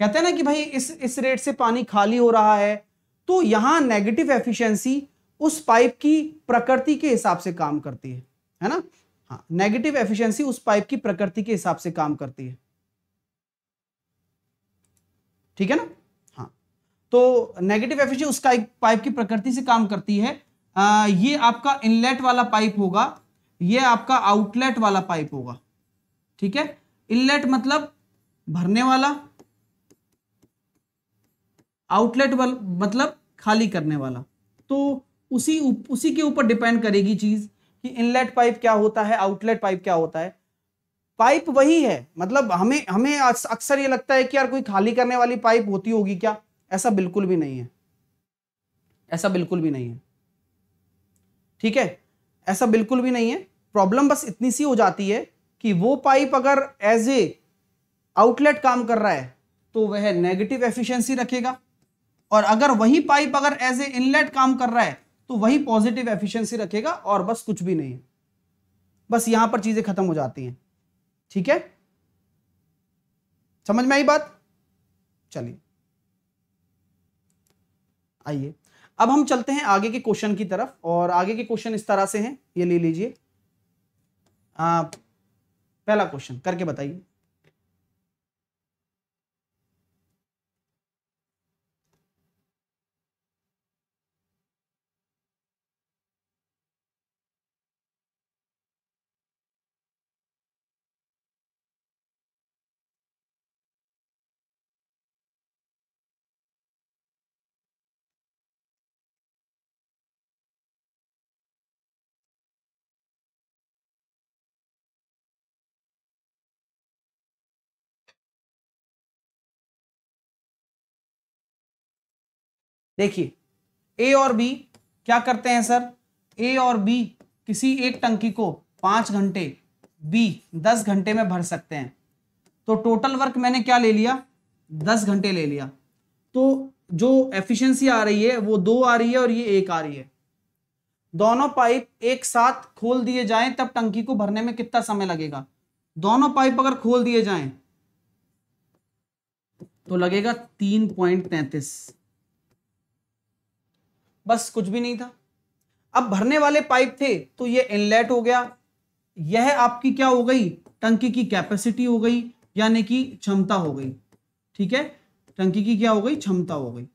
Speaker 1: कहते हैं ना कि भाई इस इस रेट से पानी खाली हो रहा है तो यहां नेगेटिव एफिशिएंसी उस पाइप की प्रकृति के हिसाब से काम करती है है ना हाँ नेगेटिव एफिशिएंसी उस पाइप की प्रकृति के हिसाब से काम करती है ठीक है ना हाँ तो नेगेटिव एफिशिएंसी उसका एक पाइप की प्रकृति से काम करती है आ, ये आपका इनलेट वाला पाइप होगा ये आपका आउटलेट वाला पाइप होगा ठीक है इनलेट मतलब भरने वाला आउटलेट वाला मतलब खाली करने वाला तो उसी उसी के ऊपर डिपेंड करेगी चीज कि इनलेट पाइप क्या होता है आउटलेट पाइप क्या होता है पाइप वही है मतलब हमें हमें अक्सर ये लगता है कि यार कोई खाली करने वाली पाइप होती होगी क्या ऐसा बिल्कुल भी नहीं है ऐसा बिल्कुल भी नहीं है ठीक है ऐसा बिल्कुल भी नहीं है प्रॉब्लम बस इतनी सी हो जाती है कि वो पाइप अगर एज ए आउटलेट काम कर रहा है तो वह नेगेटिव एफिशिएंसी रखेगा और अगर वही पाइप अगर एज ए इनलेट काम कर रहा है तो वही पॉजिटिव एफिशिएंसी रखेगा और बस कुछ भी नहीं है बस यहां पर चीजें खत्म हो जाती हैं ठीक है समझ में आई बात चलिए आइए अब हम चलते हैं आगे के क्वेश्चन की तरफ और आगे के क्वेश्चन इस तरह से हैं ये ले लीजिए पहला क्वेश्चन करके बताइए देखिए ए और बी क्या करते हैं सर ए और बी किसी एक टंकी को पांच घंटे बी दस घंटे में भर सकते हैं तो टोटल वर्क मैंने क्या ले लिया दस घंटे ले लिया तो जो एफिशिएंसी आ रही है वो दो आ रही है और ये एक आ रही है दोनों पाइप एक साथ खोल दिए जाएं तब टंकी को भरने में कितना समय लगेगा दोनों पाइप अगर खोल दिए जाएं तो लगेगा तीन पॉइंट तैतीस बस कुछ भी नहीं था अब भरने वाले पाइप थे तो ये इनलेट हो गया यह आपकी क्या हो गई टंकी की कैपेसिटी हो गई यानी कि क्षमता हो गई ठीक है टंकी की क्या हो गई क्षमता हो गई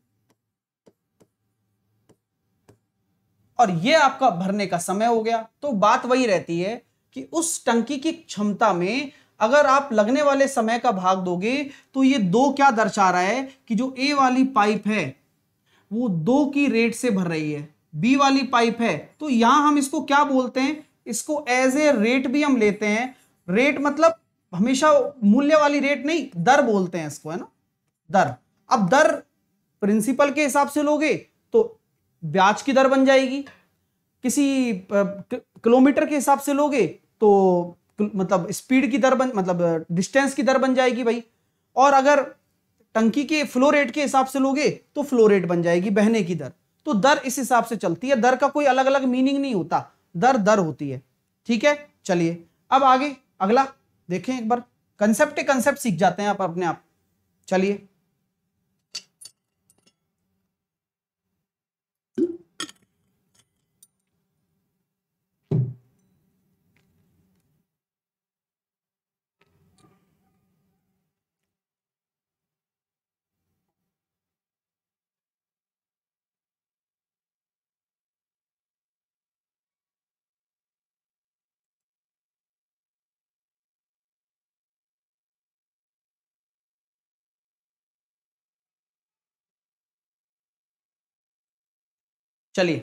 Speaker 1: और ये आपका भरने का समय हो गया तो बात वही रहती है कि उस टंकी की क्षमता में अगर आप लगने वाले समय का भाग दोगे तो ये दो क्या दर्शा रहा है कि जो ए वाली पाइप है वो दो की रेट से भर रही है बी वाली पाइप है तो यहां हम इसको क्या बोलते हैं इसको एज ए रेट भी हम लेते हैं रेट मतलब हमेशा मूल्य वाली रेट नहीं दर बोलते हैं इसको है ना दर अब दर प्रिंसिपल के हिसाब से लोगे तो ब्याज की दर बन जाएगी किसी किलोमीटर के हिसाब से लोगे तो मतलब स्पीड की दर बन मतलब डिस्टेंस की दर बन जाएगी भाई और अगर टंकी के फ्लो रेट के हिसाब से लोगे तो फ्लो रेट बन जाएगी बहने की दर तो दर इस हिसाब से चलती है दर का कोई अलग अलग मीनिंग नहीं होता दर दर होती है ठीक है चलिए अब आगे अगला देखें एक बार कंसेप्ट कंसेप्ट सीख जाते हैं आप अपने आप चलिए चलिए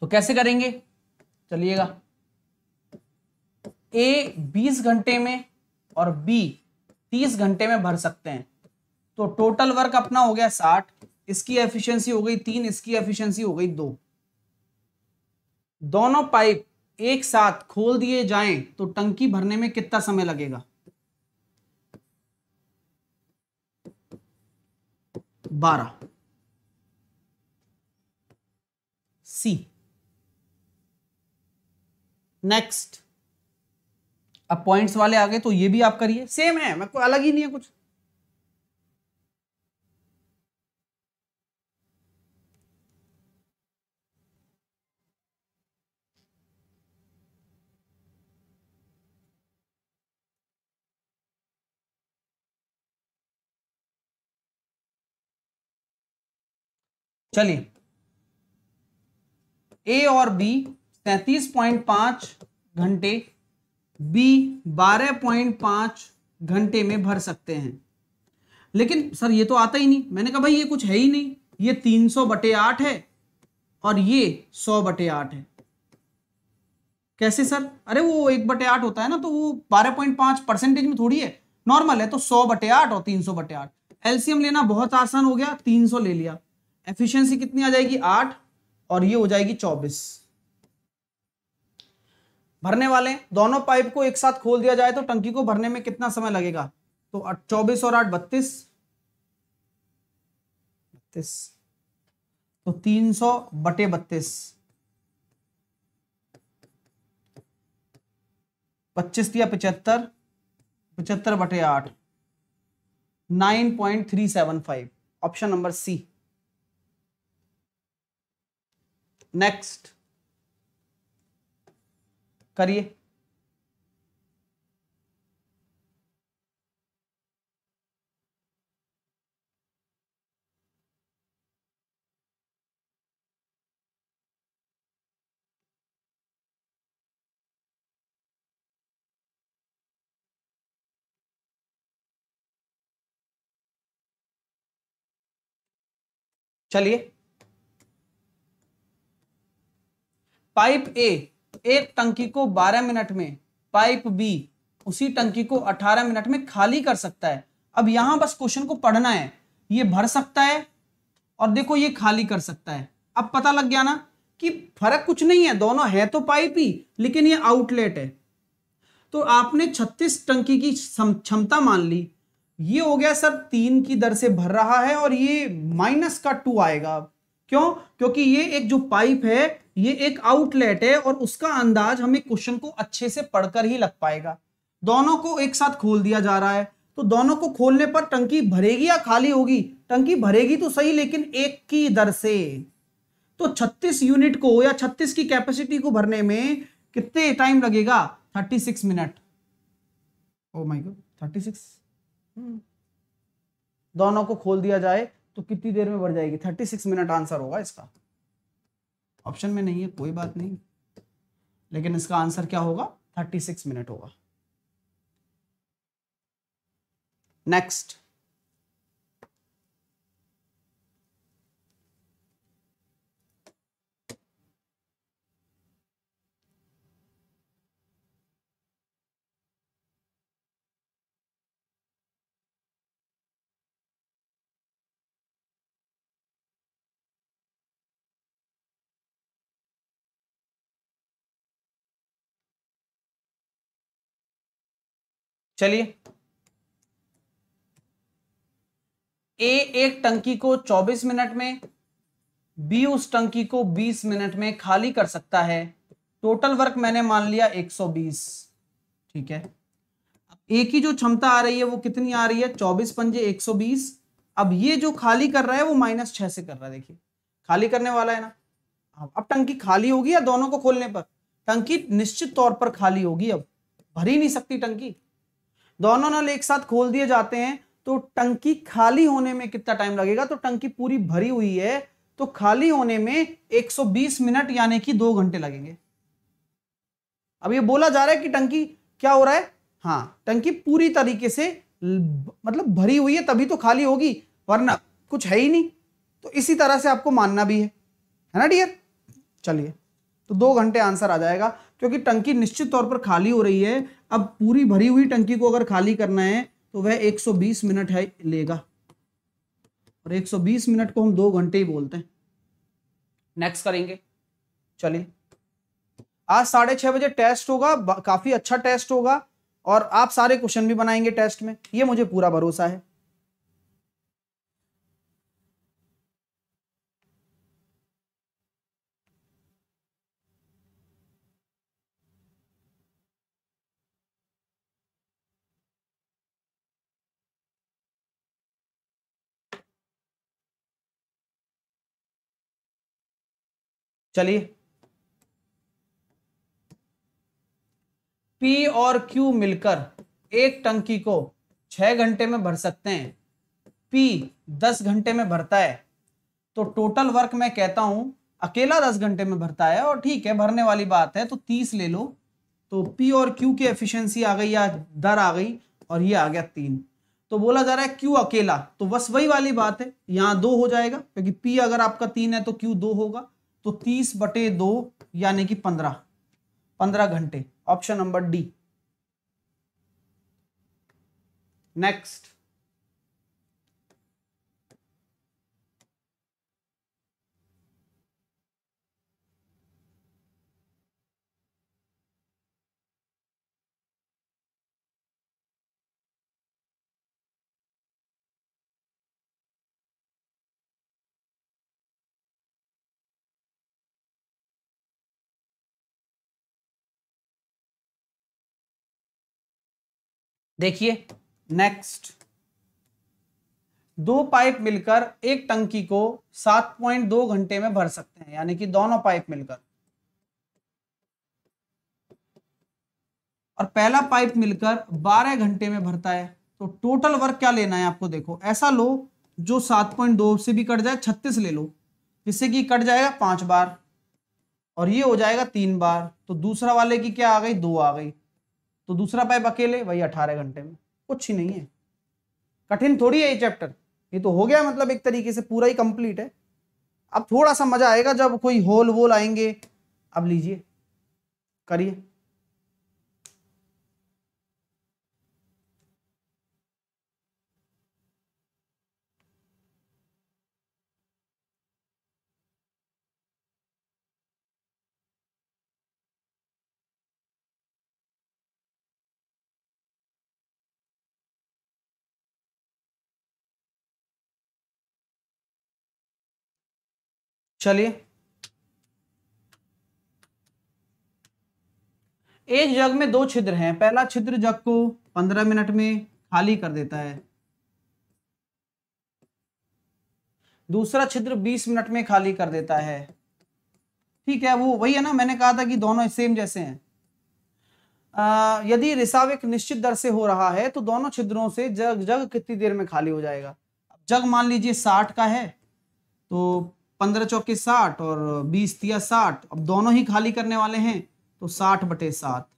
Speaker 1: तो कैसे करेंगे चलिएगा ए 20 घंटे में और बी 30 घंटे में भर सकते हैं तो टोटल वर्क अपना हो गया 60 इसकी एफिशिएंसी हो गई तीन इसकी एफिशिएंसी हो गई दो दोनों पाइप एक साथ खोल दिए जाएं तो टंकी भरने में कितना समय लगेगा बारह सी नेक्स्ट अब पॉइंट्स वाले आ गए तो ये भी आप करिए सेम है मैं कोई अलग ही नहीं है कुछ चलिए ए और बी सैंतीस पॉइंट पांच घंटे बी बारह पॉइंट पांच घंटे में भर सकते हैं लेकिन सर ये तो आता ही नहीं मैंने कहा भाई ये कुछ है ही नहीं ये तीन सौ बटे आठ है और ये सौ बटे आठ है कैसे सर अरे वो एक बटे आठ होता है ना तो वो बारह पॉइंट पांच परसेंटेज में थोड़ी है नॉर्मल है तो सौ बटे आठ और तीन सौ बटे आठ एलसीएम लेना बहुत आसान हो गया तीन सौ ले लिया एफिशिएंसी कितनी आ जाएगी आठ और ये हो जाएगी चौबीस भरने वाले दोनों पाइप को एक साथ खोल दिया जाए तो टंकी को भरने में कितना समय लगेगा तो चौबीस और आठ बत्तीस बत्तीस तो तीन सौ बटे बत्तीस पच्चीस या पचहत्तर पचहत्तर बटे आठ nine point three seven five option number C next करिए चलिए पाइप ए एक टंकी को 12 मिनट में पाइप बी उसी टंकी को 18 मिनट में खाली कर सकता है अब यहां बस क्वेश्चन को पढ़ना है ये भर सकता है और देखो ये खाली कर सकता है अब पता लग गया ना कि फर्क कुछ नहीं है दोनों है तो पाइप ही लेकिन ये आउटलेट है तो आपने 36 टंकी की क्षमता मान ली ये हो गया सर तीन की दर से भर रहा है और ये माइनस का टू आएगा क्यों क्योंकि ये एक जो पाइप है ये एक आउटलेट है और उसका अंदाज हमें क्वेश्चन को अच्छे से पढ़कर ही लग पाएगा दोनों को एक साथ खोल दिया जा रहा है तो दोनों को खोलने पर टंकी भरेगी या खाली होगी टंकी भरेगी तो सही लेकिन एक की दर से तो 36 यूनिट को या 36 की कैपेसिटी को भरने में कितने टाइम लगेगा 36 मिनट ओ माय गॉड 36 दोनों को खोल दिया जाए तो कितनी देर में भर जाएगी 36 मिनट आंसर होगा इसका ऑप्शन में नहीं है कोई बात नहीं लेकिन इसका आंसर क्या होगा थर्टी सिक्स मिनट होगा नेक्स्ट चलिए ए एक टंकी को 24 मिनट में बी उस टंकी को 20 मिनट में खाली कर सकता है टोटल वर्क मैंने मान लिया 120 ठीक है अब ए की जो क्षमता आ रही है वो कितनी आ रही है 24 पंजे 120 अब ये जो खाली कर रहा है वो माइनस छह से कर रहा है देखिए खाली करने वाला है ना हाँ, अब टंकी खाली होगी या दोनों को खोलने पर टंकी निश्चित तौर पर खाली होगी अब भरी नहीं सकती टंकी दोनों नल एक साथ खोल दिए जाते हैं तो टंकी खाली होने में कितना टाइम लगेगा तो टंकी पूरी भरी हुई है तो खाली होने में 120 मिनट यानी कि दो घंटे लगेंगे अब ये बोला जा रहा है कि टंकी क्या हो रहा है हाँ टंकी पूरी तरीके से मतलब भरी हुई है तभी तो खाली होगी वरना कुछ है ही नहीं तो इसी तरह से आपको मानना भी है है ना डियर चलिए तो दो घंटे आंसर आ जाएगा क्योंकि टंकी निश्चित तौर पर खाली हो रही है अब पूरी भरी हुई टंकी को अगर खाली करना है तो वह 120 मिनट है लेगा और 120 मिनट को हम दो घंटे ही बोलते हैं नेक्स्ट करेंगे चलिए आज साढ़े छह बजे टेस्ट होगा काफी अच्छा टेस्ट होगा और आप सारे क्वेश्चन भी बनाएंगे टेस्ट में ये मुझे पूरा भरोसा है चलिए पी और क्यू मिलकर एक टंकी को छह घंटे में भर सकते हैं पी दस घंटे में भरता है तो टोटल वर्क मैं कहता हूं अकेला दस घंटे में भरता है और ठीक है भरने वाली बात है तो तीस ले लो तो पी और क्यू की एफिशिएंसी आ गई या दर आ गई और ये आ गया तीन तो बोला जा रहा है क्यू अकेला तो बस वही वाली बात है यहां दो हो जाएगा क्योंकि पी अगर आपका तीन है तो क्यू दो होगा तो तीस बटे दो यानी कि पंद्रह पंद्रह घंटे ऑप्शन नंबर डी नेक्स्ट देखिए नेक्स्ट दो पाइप मिलकर एक टंकी को 7.2 घंटे में भर सकते हैं यानी कि दोनों पाइप मिलकर और पहला पाइप मिलकर 12 घंटे में भरता है तो टोटल वर्क क्या लेना है आपको देखो ऐसा लो जो 7.2 से भी कट जाए 36 ले लो जिससे कि कट जाएगा पांच बार और ये हो जाएगा तीन बार तो दूसरा वाले की क्या आ गई दो आ गई तो दूसरा पाइप अकेले वही अठारह घंटे में कुछ ही नहीं है कठिन थोड़ी है ये चैप्टर ये तो हो गया मतलब एक तरीके से पूरा ही कंप्लीट है अब थोड़ा सा मजा आएगा जब कोई होल वोल आएंगे अब लीजिए करिए चलिए एक जग में दो छिद्र हैं पहला छिद्र जग को पंद्रह मिनट में खाली कर देता है दूसरा छिद्र बीस मिनट में खाली कर देता है ठीक है वो वही है ना मैंने कहा था कि दोनों सेम जैसे हैं आ, यदि रिसाव एक निश्चित दर से हो रहा है तो दोनों छिद्रों से जग जग कितनी देर में खाली हो जाएगा जग मान लीजिए साठ का है तो पंद्रह चौके साठ और बीस तिया साठ अब दोनों ही खाली करने वाले हैं तो साठ बटे सात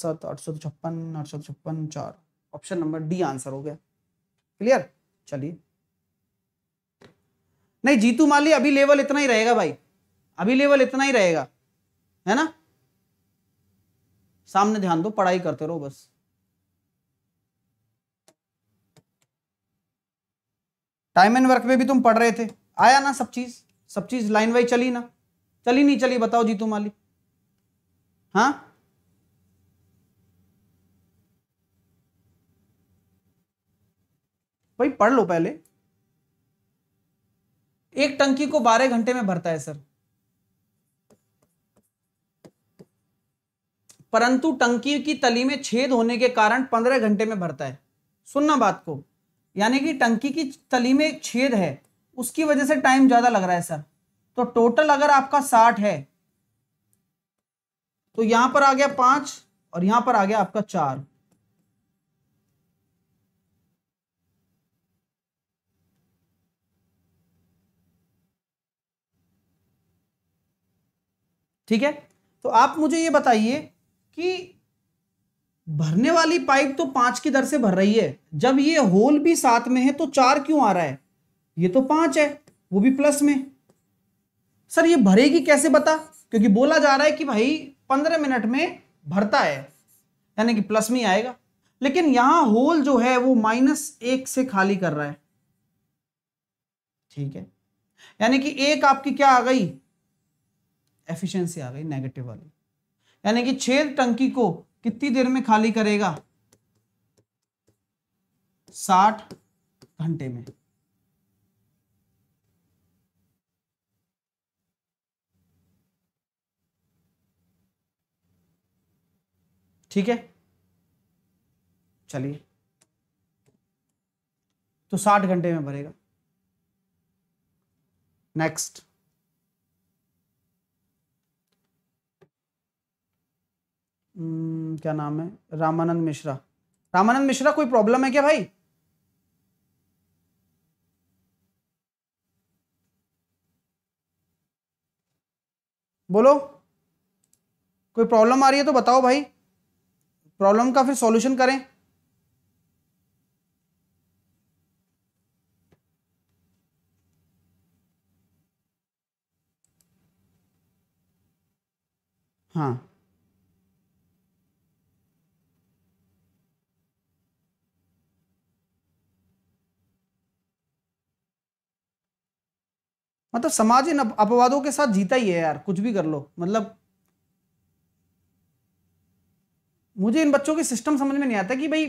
Speaker 1: सात आठ सौ छप्पन आठ सौ छप्पन चार ऑप्शन नंबर डी आंसर हो गया क्लियर चलिए नहीं जीतू माली अभी लेवल इतना ही रहेगा भाई अभी लेवल इतना ही रहेगा है ना सामने ध्यान दो पढ़ाई करते रहो बस टाइम एंड वर्क में भी तुम पढ़ रहे थे आया ना सब चीज सब चीज लाइन वाइज चली ना चली नहीं चली बताओ तुम माली हाँ भाई पढ़ लो पहले एक टंकी को बारह घंटे में भरता है सर परंतु टंकी की तली में छेद होने के कारण पंद्रह घंटे में भरता है सुनना बात को यानी कि टंकी की तली में एक छेद है उसकी वजह से टाइम ज़्यादा लग रहा है सर तो टोटल अगर आपका साठ है तो यहां पर आ गया पांच और यहां पर आ गया आपका चार ठीक है तो आप मुझे ये बताइए कि भरने वाली पाइप तो पांच की दर से भर रही है जब ये होल भी साथ में है तो चार क्यों आ रहा है ये तो पांच है वो भी प्लस में सर ये भरेगी कैसे बता क्योंकि बोला जा रहा है कि भाई पंद्रह मिनट में भरता है यानी कि प्लस में आएगा लेकिन यहां होल जो है वो माइनस एक से खाली कर रहा है ठीक है यानी कि एक आपकी क्या आ गई एफिशिएंसी आ गई नेगेटिव वाली यानी कि छेद टंकी को कितनी देर में खाली करेगा साठ घंटे में ठीक है चलिए तो साठ घंटे में भरेगा नेक्स्ट हम्म, क्या नाम है रामानंद मिश्रा रामानंद मिश्रा कोई प्रॉब्लम है क्या भाई बोलो कोई प्रॉब्लम आ रही है तो बताओ भाई प्रॉब्लम का फिर सॉल्यूशन करें हाँ मतलब समाज इन अपवादों के साथ जीता ही है यार कुछ भी कर लो मतलब मुझे इन बच्चों के सिस्टम समझ में नहीं आता कि भाई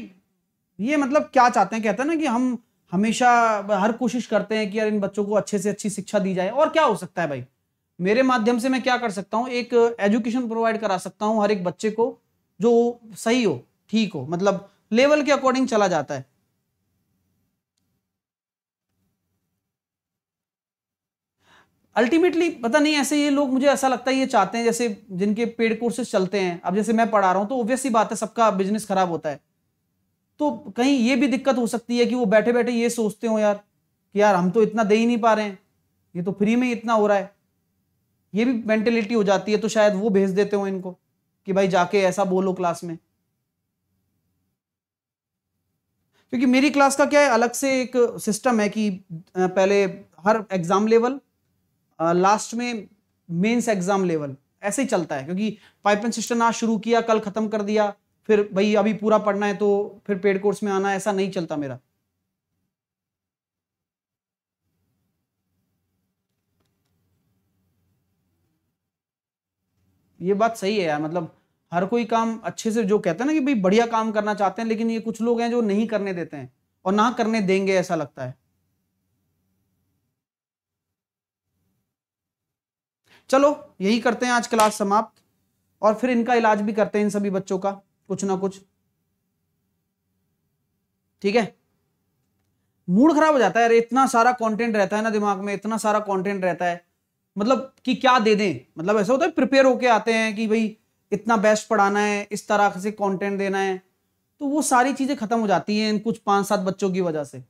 Speaker 1: ये मतलब क्या चाहते हैं कहते हैं ना कि हम हमेशा हर कोशिश करते हैं कि यार इन बच्चों को अच्छे से अच्छी शिक्षा दी जाए और क्या हो सकता है भाई मेरे माध्यम से मैं क्या कर सकता हूँ एक एजुकेशन प्रोवाइड करा सकता हूँ हर एक बच्चे को जो सही हो ठीक हो मतलब लेवल के अकॉर्डिंग चला जाता है अल्टीमेटली पता नहीं ऐसे ये लोग मुझे ऐसा लगता है ये चाहते हैं जैसे जिनके पेड कोर्सेज चलते हैं अब जैसे मैं पढ़ा रहा हूँ तो ऑब्वियसली बात है सबका बिजनेस खराब होता है तो कहीं ये भी दिक्कत हो सकती है कि वो बैठे बैठे ये सोचते हो यार कि यार हम तो इतना दे ही नहीं पा रहे हैं ये तो फ्री में इतना हो रहा है ये भी मेंटेलिटी हो जाती है तो शायद वो भेज देते हो इनको कि भाई जाके ऐसा बोलो क्लास में क्योंकि मेरी क्लास का क्या है अलग से एक सिस्टम है कि पहले हर एग्जाम लेवल लास्ट में मेंस एग्जाम लेवल ऐसे ही चलता है क्योंकि पाइप एंड सिस्टम आज शुरू किया कल खत्म कर दिया फिर भाई अभी पूरा पढ़ना है तो फिर पेड कोर्स में आना ऐसा नहीं चलता मेरा ये बात सही है यार मतलब हर कोई काम अच्छे से जो कहते हैं ना कि भाई बढ़िया काम करना चाहते हैं लेकिन ये कुछ लोग हैं जो नहीं करने देते हैं और ना करने देंगे ऐसा लगता है चलो यही करते हैं आज क्लास समाप्त और फिर इनका इलाज भी करते हैं इन सभी बच्चों का कुछ ना कुछ ठीक है मूड खराब हो जाता है अरे इतना सारा कंटेंट रहता है ना दिमाग में इतना सारा कंटेंट रहता है मतलब कि क्या दे दें मतलब ऐसा होता है प्रिपेयर होके आते हैं कि भाई इतना बेस्ट पढ़ाना है इस तरह से कंटेंट देना है तो वो सारी चीज़ें खत्म हो जाती हैं इन कुछ पांच सात बच्चों की वजह से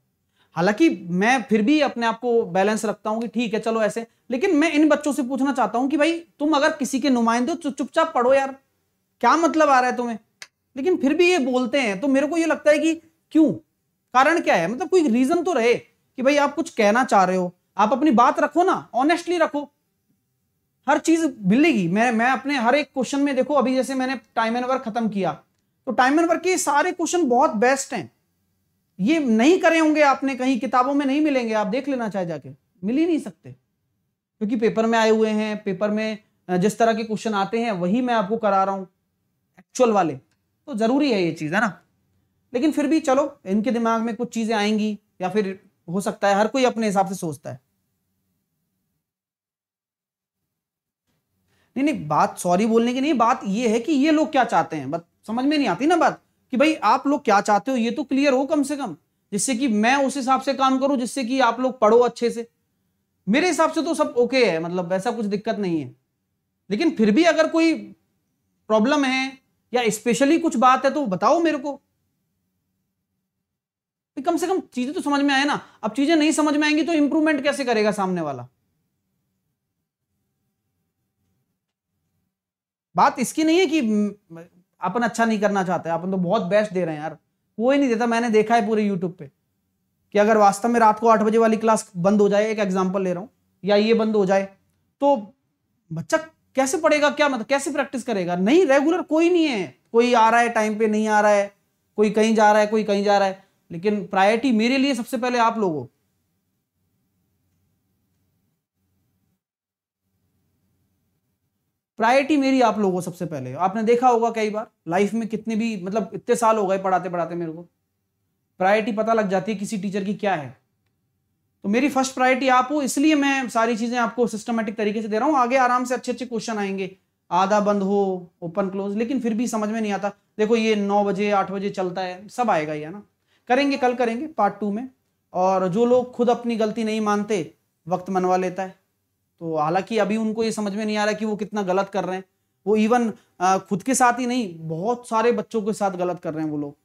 Speaker 1: हालांकि मैं फिर भी अपने आप को बैलेंस रखता हूँ कि ठीक है चलो ऐसे लेकिन मैं इन बच्चों से पूछना चाहता हूँ कि भाई तुम अगर किसी के नुमाइंदे हो चुपचाप पढ़ो यार क्या मतलब आ रहा है तुम्हें लेकिन फिर भी ये बोलते हैं तो मेरे को ये लगता है कि क्यों कारण क्या है मतलब कोई रीजन तो रहे कि भाई आप कुछ कहना चाह रहे हो आप अपनी बात रखो ना ऑनेस्टली रखो हर चीज मिलेगी मैं मैं अपने हर एक क्वेश्चन में देखो अभी जैसे मैंने टाइम एंड वर्क खत्म किया तो टाइम एंड वर्क के सारे क्वेश्चन बहुत बेस्ट हैं ये नहीं करे होंगे आपने कहीं किताबों में नहीं मिलेंगे आप देख लेना चाहे जाके मिल ही नहीं सकते क्योंकि पेपर में आए हुए हैं पेपर में जिस तरह के क्वेश्चन आते हैं वही मैं आपको करा रहा हूं एक्चुअल वाले तो ज़रूरी है ये चीज़ है ना लेकिन फिर भी चलो इनके दिमाग में कुछ चीज़ें आएंगी या फिर हो सकता है हर कोई अपने हिसाब से सोचता है नहीं नहीं बात सॉरी बोलने की नहीं बात ये है कि ये लोग क्या चाहते हैं बस समझ में नहीं आती ना बात कि भाई आप लोग क्या चाहते हो ये तो क्लियर हो कम से कम जिससे कि मैं उस हिसाब से काम करूं जिससे कि आप लोग पढ़ो अच्छे से मेरे हिसाब से तो सब ओके है मतलब वैसा कुछ दिक्कत नहीं है लेकिन फिर भी अगर कोई प्रॉब्लम है या स्पेशली कुछ बात है तो बताओ मेरे को कम से कम चीजें तो समझ में आए ना अब चीजें नहीं समझ में आएंगी तो इंप्रूवमेंट कैसे करेगा सामने वाला बात इसकी नहीं है कि अपन अच्छा नहीं करना चाहते अपन तो बहुत बेस्ट दे रहे हैं यार कोई नहीं देता मैंने देखा है पूरे यूट्यूब पे कि अगर वास्तव में रात को आठ बजे वाली क्लास बंद हो जाए एक एग्जाम्पल ले रहा हूँ या ये बंद हो जाए तो बच्चा कैसे पढ़ेगा क्या मतलब कैसे प्रैक्टिस करेगा नहीं रेगुलर कोई नहीं है कोई आ रहा है टाइम पे नहीं आ रहा है कोई कहीं जा रहा है कोई कहीं जा रहा है लेकिन प्रायोरिटी मेरे लिए सबसे पहले आप लोगों प्रायोरिटी मेरी आप लोगों सबसे पहले आपने देखा होगा कई बार लाइफ में कितने भी मतलब इतने साल हो गए पढ़ाते पढ़ाते मेरे को प्रायोरिटी पता लग जाती है किसी टीचर की क्या है तो मेरी फर्स्ट प्रायोरिटी आप हो इसलिए मैं सारी चीज़ें आपको सिस्टमेटिक तरीके से दे रहा हूँ आगे आराम से अच्छे अच्छे क्वेश्चन आएंगे आधा बंद हो ओपन क्लोज लेकिन फिर भी समझ में नहीं आता देखो ये नौ बजे आठ बजे चलता है सब आएगा ही है ना करेंगे कल करेंगे पार्ट टू में और जो लोग खुद अपनी गलती नहीं मानते वक्त मनवा लेता है तो हालांकि अभी उनको ये समझ में नहीं आ रहा कि वो कितना गलत कर रहे हैं वो इवन खुद के साथ ही नहीं बहुत सारे बच्चों के साथ गलत कर रहे हैं वो लोग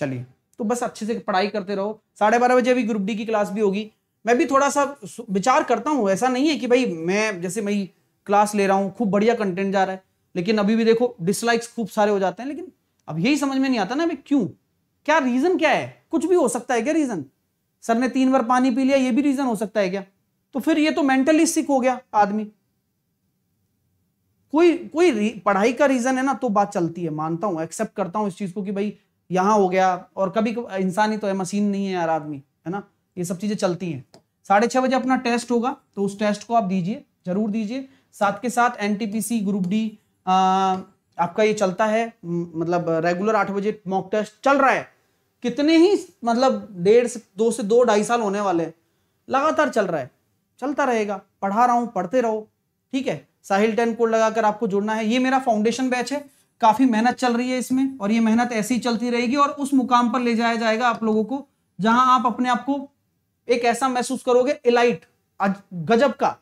Speaker 1: चलिए तो बस अच्छे से पढ़ाई करते रहो साढ़े बारह बजे अभी ग्रुप डी की क्लास भी होगी मैं भी थोड़ा सा विचार करता हूं ऐसा नहीं है कि भाई मैं जैसे भाई क्लास ले रहा हूँ खूब बढ़िया कंटेंट जा रहा है लेकिन अभी भी देखो डिसलाइक्स खूब सारे हो जाते हैं लेकिन अब यही समझ में नहीं आता ना अभी क्यों क्या रीजन क्या है कुछ भी हो सकता है क्या रीजन सर ने तीन बार पानी पी लिया ये भी रीजन हो सकता है क्या तो फिर ये तो मेंटली सिक हो गया आदमी कोई कोई पढ़ाई का रीजन है ना तो बात चलती है मानता हूं एक्सेप्ट करता हूं इस चीज को कि भाई यहां हो गया और कभी इंसान ही तो है मशीन नहीं है यार आदमी है ना ये सब चीजें चलती हैं साढ़े छह बजे अपना टेस्ट होगा तो उस टेस्ट को आप दीजिए जरूर दीजिए साथ के साथ एनटीपीसी ग्रुप डी आपका ये चलता है मतलब रेगुलर आठ बजे मॉक टेस्ट चल रहा है कितने ही मतलब डेढ़ से दो से दो ढाई साल होने वाले लगातार चल रहा है चलता रहेगा पढ़ा रहा हूँ पढ़ते रहो ठीक है साहिल टेन कोड लगाकर आपको जुड़ना है ये मेरा फाउंडेशन बैच है काफी मेहनत चल रही है इसमें और ये मेहनत ऐसी ही चलती रहेगी और उस मुकाम पर ले जाया जाएगा आप लोगों को जहां आप अपने आप को एक ऐसा महसूस करोगे इलाइट गजब का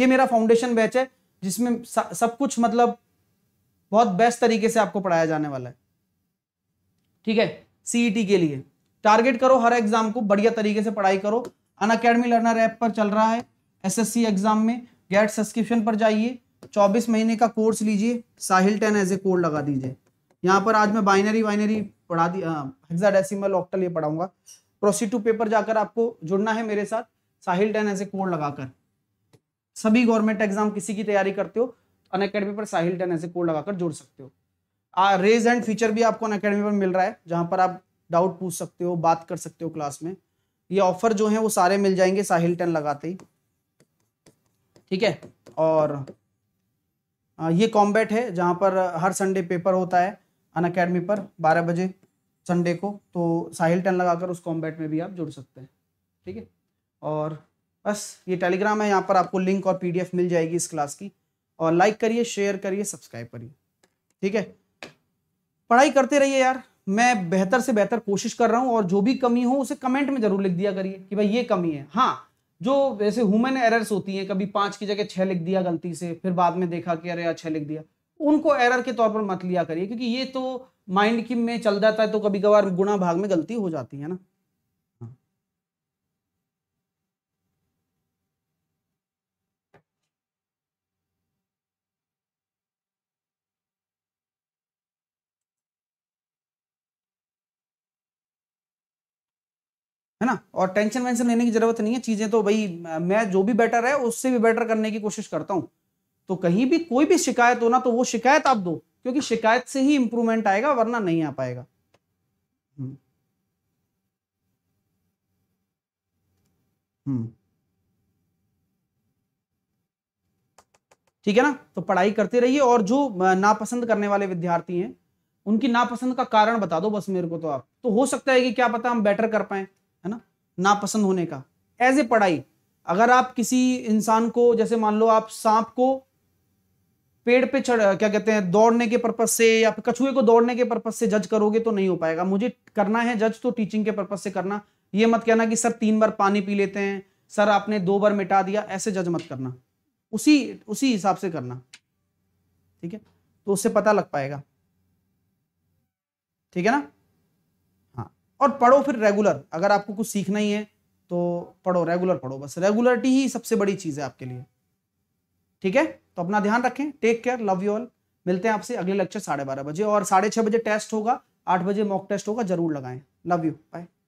Speaker 1: ये मेरा फाउंडेशन बैच है जिसमें सब कुछ मतलब बहुत बेस्ट तरीके से आपको पढ़ाया जाने वाला है ठीक है सीई e के लिए टारगेट करो हर एग्जाम को बढ़िया तरीके से पढ़ाई करो अन अकेडमी लर्नर ऐप पर चल रहा है एसएससी एग्जाम में गेट सब्सक्रिप्शन पर जाइए 24 महीने का कोर्स लीजिए Sahil ten as a code लगा दीजिए यहाँ पर आज मैं बाइनरी वाइनरी पढ़ा दी हेक्साडेसिमल ऑक्टल ये पढ़ाऊंगा टू पेपर जाकर आपको जुड़ना है मेरे साथ Sahil ten as a code लगाकर सभी गवर्नमेंट एग्जाम किसी की तैयारी करते हो अन अकेडमी पर साहिल टेन ऐसे कोड लगाकर जोड़ सकते हो आ, रेज एंड फीचर भी आपको अन अकेडमी पर मिल रहा है जहां पर आप डाउट पूछ सकते हो बात कर सकते हो क्लास में ये ऑफर जो है वो सारे मिल जाएंगे साहिल टेन लगाते ही ठीक है और ये कॉम्बैट है जहां पर हर संडे पेपर होता है अन अकेडमी पर बारह बजे संडे को तो साहिल टन लगाकर उस कॉम्बैट में भी आप जुड़ सकते हैं ठीक है और बस ये टेलीग्राम है यहाँ पर आपको लिंक और पीडीएफ मिल जाएगी इस क्लास की और लाइक करिए शेयर करिए सब्सक्राइब करिए ठीक है पढ़ाई करते रहिए यार मैं बेहतर से बेहतर कोशिश कर रहा हूँ और जो भी कमी हो उसे कमेंट में जरूर लिख दिया करिए कि भाई ये कमी है हाँ जो जैसे ह्यूमन एरर्स होती हैं कभी पाँच की जगह छः लिख दिया गलती से फिर बाद में देखा कि अरे यार छह लिख दिया उनको एरर के तौर पर मत लिया करिए क्योंकि ये तो माइंड की में चल जाता है तो कभी कभार गुणा भाग में गलती हो जाती है ना है ना और टेंशन वेंशन लेने की जरूरत नहीं है चीजें तो भाई मैं जो भी बेटर है उससे भी बेटर करने की कोशिश करता हूं तो कहीं भी कोई भी शिकायत हो ना तो वो शिकायत आप दो क्योंकि शिकायत से ही इंप्रूवमेंट आएगा वरना नहीं आ पाएगा हम्म। हम्म। ठीक है ना तो पढ़ाई करते रहिए और जो नापसंद करने वाले विद्यार्थी हैं उनकी नापसंद का कारण बता दो बस मेरे को तो आप तो हो सकता है कि क्या पता हम बेटर कर पाए नापसंद होने का एज ए पढ़ाई अगर आप किसी इंसान को जैसे मान लो आप सांप को पेड़ पे चढ़ क्या कहते हैं दौड़ने के पर्पज से या फिर कछुए को दौड़ने के पर्पज से जज करोगे तो नहीं हो पाएगा मुझे करना है जज तो टीचिंग के पर्पज से करना ये मत कहना कि सर तीन बार पानी पी लेते हैं सर आपने दो बार मिटा दिया ऐसे जज मत करना उसी उसी हिसाब से करना ठीक है तो उससे पता लग पाएगा ठीक है ना और पढ़ो फिर रेगुलर अगर आपको कुछ सीखना ही है तो पढ़ो रेगुलर पढ़ो बस रेगुलरिटी ही सबसे बड़ी चीज़ है आपके लिए ठीक है तो अपना ध्यान रखें take care love you all मिलते हैं आपसे अगले लेक्चर साढ़े बारह बजे और साढ़े छः बजे टेस्ट होगा आठ बजे मॉक टेस्ट होगा जरूर लगाएं लव यू बाय